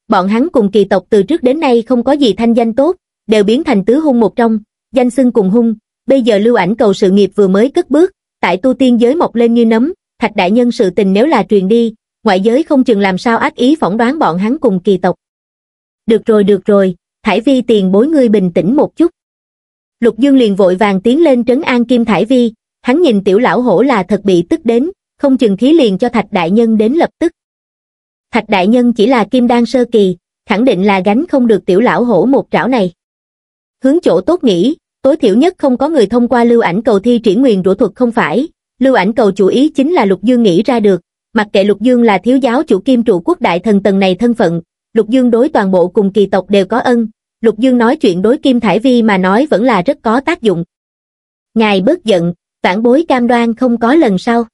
Bọn hắn cùng kỳ tộc từ trước đến nay không có gì thanh danh tốt, đều biến thành tứ hung một trong, danh xưng cùng hung, bây giờ lưu ảnh cầu sự nghiệp vừa mới cất bước, tại tu tiên giới mọc lên như nấm, thạch đại nhân sự tình nếu là truyền đi, ngoại giới không chừng làm sao ác ý phỏng đoán bọn hắn cùng kỳ tộc. Được rồi được rồi, Thải Vi tiền bối ngươi bình tĩnh một chút. Lục Dương liền vội vàng tiến lên trấn an Kim Thải Vi, hắn nhìn tiểu lão hổ là thật bị tức đến, không chừng khí liền cho Thạch Đại Nhân đến lập tức. Thạch Đại Nhân chỉ là Kim Đan Sơ Kỳ, khẳng định là gánh không được tiểu lão hổ một trảo này. Hướng chỗ tốt nghĩ, tối thiểu nhất không có người thông qua lưu ảnh cầu thi triển nguyền rủa thuật không phải, lưu ảnh cầu chủ ý chính là Lục Dương nghĩ ra được, mặc kệ Lục Dương là thiếu giáo chủ kim trụ quốc đại thần tầng này thân phận, Lục Dương đối toàn bộ cùng kỳ tộc đều có ân, Lục Dương nói chuyện đối Kim Thải Vi mà nói vẫn là rất có tác dụng. Ngài bớt giận, vãn bối cam đoan không có lần sau.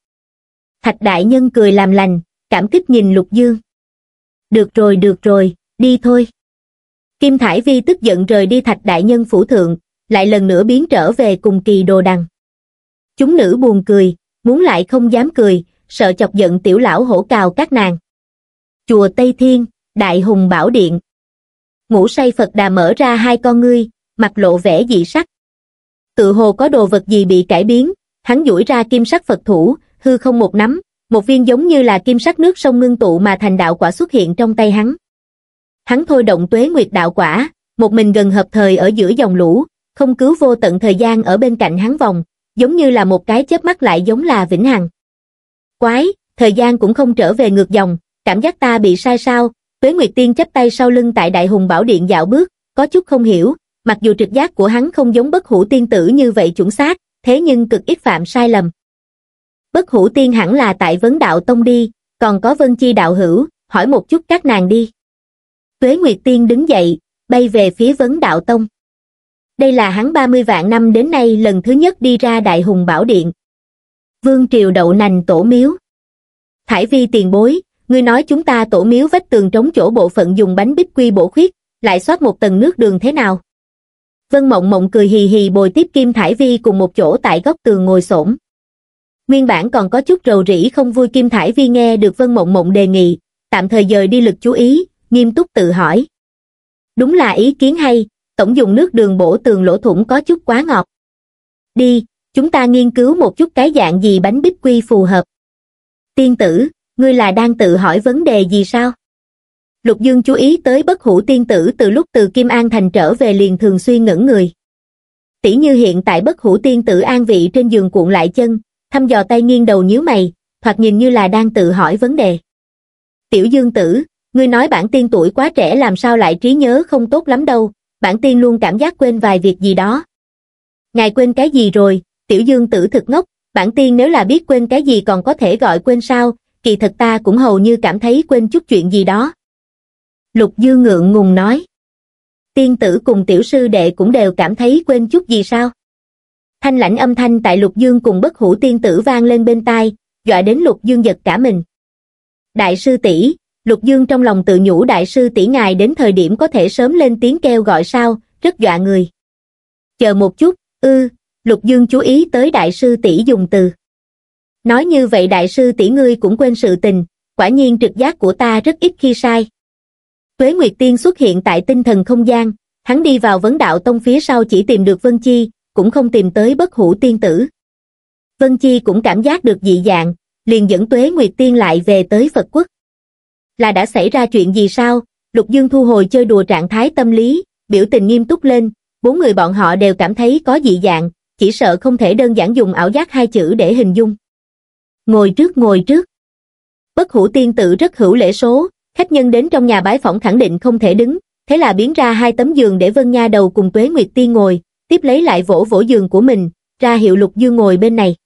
Thạch Đại Nhân cười làm lành, cảm kích nhìn Lục Dương. Được rồi được rồi, đi thôi. Kim Thải Vi tức giận rời đi Thạch Đại Nhân phủ thượng, lại lần nữa biến trở về cùng kỳ đồ đằng. Chúng nữ buồn cười, muốn lại không dám cười, sợ chọc giận tiểu lão hổ cào các nàng. Chùa Tây Thiên, Đại Hùng Bảo Điện. Ngũ say Phật Đà mở ra hai con ngươi, mặt lộ vẻ dị sắc. Tự hồ có đồ vật gì bị cải biến, hắn duỗi ra kim sắc Phật thủ, hư không một nắm, một viên giống như là kim sắc nước sông ngưng tụ mà thành đạo quả xuất hiện trong tay hắn. Hắn thôi động tuế nguyệt đạo quả, một mình gần hợp thời ở giữa dòng lũ, không cứu vô tận thời gian ở bên cạnh hắn vòng, giống như là một cái chớp mắt lại giống là vĩnh hằng. Quái, thời gian cũng không trở về ngược dòng, cảm giác ta bị sai sao, Tuế Nguyệt Tiên chấp tay sau lưng tại Đại Hùng Bảo Điện dạo bước, có chút không hiểu, mặc dù trực giác của hắn không giống bất hủ tiên tử như vậy chuẩn xác, thế nhưng cực ít phạm sai lầm. Bất hủ tiên hẳn là tại vấn đạo tông đi, còn có vân chi đạo hữu, hỏi một chút các nàng đi. Tuế Nguyệt Tiên đứng dậy, bay về phía vấn đạo tông đây là hắn 30 vạn năm đến nay lần thứ nhất đi ra Đại Hùng Bảo Điện. Vương Triều Đậu Nành Tổ Miếu Thải Vi tiền bối, ngươi nói chúng ta tổ miếu vách tường trống chỗ bộ phận dùng bánh bích quy bổ khuyết, lại soát một tầng nước đường thế nào? Vân Mộng Mộng cười hì hì bồi tiếp Kim Thải Vi cùng một chỗ tại góc tường ngồi xổm. Nguyên bản còn có chút rầu rĩ không vui Kim Thải Vi nghe được Vân Mộng Mộng đề nghị, tạm thời dời đi lực chú ý, nghiêm túc tự hỏi. Đúng là ý kiến hay, tổng dùng nước đường bổ tường lỗ thủng có chút quá ngọt. Đi, chúng ta nghiên cứu một chút cái dạng gì bánh bích quy phù hợp. Tiên tử, ngươi là đang tự hỏi vấn đề gì sao? Lục Dương chú ý tới bất hủ tiên tử từ lúc từ Kim An Thành trở về liền thường xuyên ngẩn người. Tỷ như hiện tại bất hủ tiên tử an vị trên giường cuộn lại chân, thăm dò tay nghiêng đầu nhíu mày, thoạt nhìn như là đang tự hỏi vấn đề. Tiểu Dương tử, ngươi nói bản tiên tuổi quá trẻ làm sao lại trí nhớ không tốt lắm đâu, bản tiên luôn cảm giác quên vài việc gì đó ngài quên cái gì rồi tiểu dương tử thực ngốc bản tiên nếu là biết quên cái gì còn có thể gọi quên sao kỳ thật ta cũng hầu như cảm thấy quên chút chuyện gì đó lục dư ngượng ngùng nói tiên tử cùng tiểu sư đệ cũng đều cảm thấy quên chút gì sao thanh lãnh âm thanh tại lục dương cùng bất hủ tiên tử vang lên bên tai dọa đến lục dương giật cả mình đại sư tỷ Lục Dương trong lòng tự nhủ đại sư tỷ ngài đến thời điểm có thể sớm lên tiếng kêu gọi sao, rất dọa người. Chờ một chút, ư, Lục Dương chú ý tới đại sư tỷ dùng từ. Nói như vậy đại sư tỷ ngươi cũng quên sự tình, quả nhiên trực giác của ta rất ít khi sai. Tuế Nguyệt Tiên xuất hiện tại tinh thần không gian, hắn đi vào vấn đạo tông phía sau chỉ tìm được Vân Chi, cũng không tìm tới bất hủ tiên tử. Vân Chi cũng cảm giác được dị dạng, liền dẫn Tuế Nguyệt Tiên lại về tới Phật quốc. Là đã xảy ra chuyện gì sao? Lục Dương thu hồi chơi đùa trạng thái tâm lý, biểu tình nghiêm túc lên, bốn người bọn họ đều cảm thấy có dị dạng, chỉ sợ không thể đơn giản dùng ảo giác hai chữ để hình dung. Ngồi trước ngồi trước. Bất hủ tiên tử rất hữu lễ số, khách nhân đến trong nhà bái phỏng khẳng định không thể đứng, thế là biến ra hai tấm giường để Vân Nha đầu cùng Tuế Nguyệt Tiên ngồi, tiếp lấy lại vỗ vỗ giường của mình, ra hiệu Lục Dương ngồi bên này.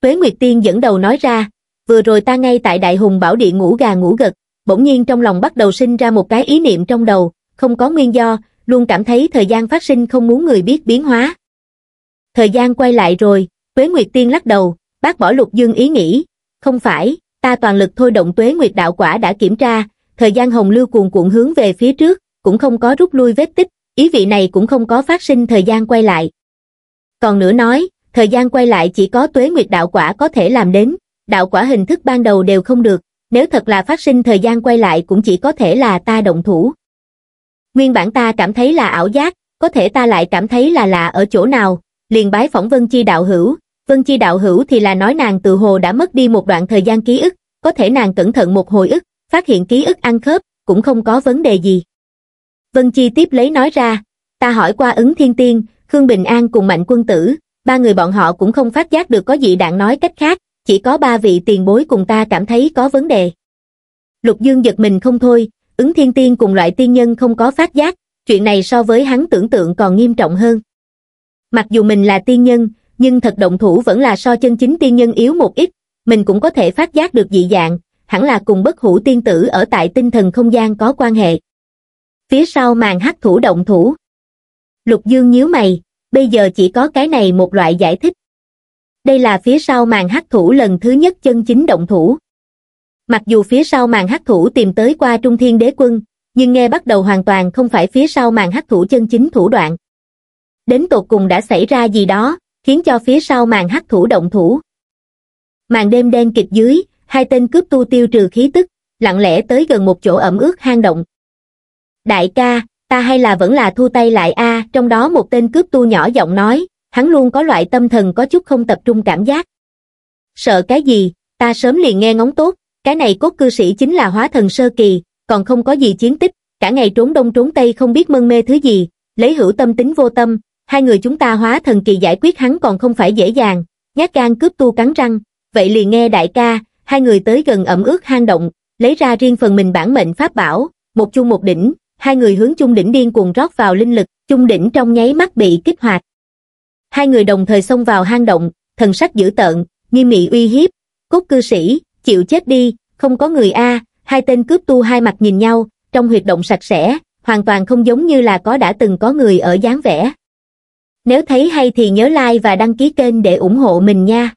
Tuế Nguyệt Tiên dẫn đầu nói ra, vừa rồi ta ngay tại đại hùng bảo địa ngủ gà ngủ gật, bỗng nhiên trong lòng bắt đầu sinh ra một cái ý niệm trong đầu, không có nguyên do, luôn cảm thấy thời gian phát sinh không muốn người biết biến hóa. Thời gian quay lại rồi, Tuế Nguyệt Tiên lắc đầu, bác bỏ Lục Dương ý nghĩ, không phải, ta toàn lực thôi động Tuế Nguyệt đạo quả đã kiểm tra, thời gian hồng lưu cuồn cuộn hướng về phía trước, cũng không có rút lui vết tích, ý vị này cũng không có phát sinh thời gian quay lại. Còn nữa nói, thời gian quay lại chỉ có Tuế Nguyệt đạo quả có thể làm đến đạo quả hình thức ban đầu đều không được, nếu thật là phát sinh thời gian quay lại cũng chỉ có thể là ta động thủ. Nguyên bản ta cảm thấy là ảo giác, có thể ta lại cảm thấy là lạ ở chỗ nào, liền bái phỏng Vân Chi đạo hữu, Vân Chi đạo hữu thì là nói nàng từ hồ đã mất đi một đoạn thời gian ký ức, có thể nàng cẩn thận một hồi ức, phát hiện ký ức ăn khớp, cũng không có vấn đề gì. Vân Chi tiếp lấy nói ra, ta hỏi qua ứng thiên tiên, Khương Bình An cùng Mạnh Quân Tử, ba người bọn họ cũng không phát giác được có gì đạn nói cách khác, chỉ có ba vị tiền bối cùng ta cảm thấy có vấn đề. Lục Dương giật mình không thôi, ứng thiên tiên cùng loại tiên nhân không có phát giác, chuyện này so với hắn tưởng tượng còn nghiêm trọng hơn. Mặc dù mình là tiên nhân, nhưng thật động thủ vẫn là so chân chính tiên nhân yếu một ít, mình cũng có thể phát giác được dị dạng, hẳn là cùng bất hủ tiên tử ở tại tinh thần không gian có quan hệ. Phía sau màn hắc thủ động thủ. Lục Dương nhíu mày, bây giờ chỉ có cái này một loại giải thích đây là phía sau màn hắc thủ lần thứ nhất chân chính động thủ mặc dù phía sau màn hắc thủ tìm tới qua trung thiên đế quân nhưng nghe bắt đầu hoàn toàn không phải phía sau màn hắc thủ chân chính thủ đoạn đến tột cùng đã xảy ra gì đó khiến cho phía sau màn hắc thủ động thủ màn đêm đen kịch dưới hai tên cướp tu tiêu trừ khí tức lặng lẽ tới gần một chỗ ẩm ướt hang động đại ca ta hay là vẫn là thu tay lại a trong đó một tên cướp tu nhỏ giọng nói hắn luôn có loại tâm thần có chút không tập trung cảm giác. Sợ cái gì, ta sớm liền nghe ngóng tốt, cái này cốt cư sĩ chính là hóa thần sơ kỳ, còn không có gì chiến tích, cả ngày trốn đông trốn tây không biết mân mê thứ gì, lấy hữu tâm tính vô tâm, hai người chúng ta hóa thần kỳ giải quyết hắn còn không phải dễ dàng, nhát gan cướp tu cắn răng, vậy liền nghe đại ca, hai người tới gần ẩm ướt hang động, lấy ra riêng phần mình bản mệnh pháp bảo, một chung một đỉnh, hai người hướng chung đỉnh điên cuồng rót vào linh lực, chung đỉnh trong nháy mắt bị kích hoạt. Hai người đồng thời xông vào hang động, thần sắc dữ tợn, nghiêm nghị uy hiếp, cốt cư sĩ, chịu chết đi, không có người A, hai tên cướp tu hai mặt nhìn nhau, trong huyệt động sạch sẽ, hoàn toàn không giống như là có đã từng có người ở dáng vẻ. Nếu thấy hay thì nhớ like và đăng ký kênh để ủng hộ mình nha.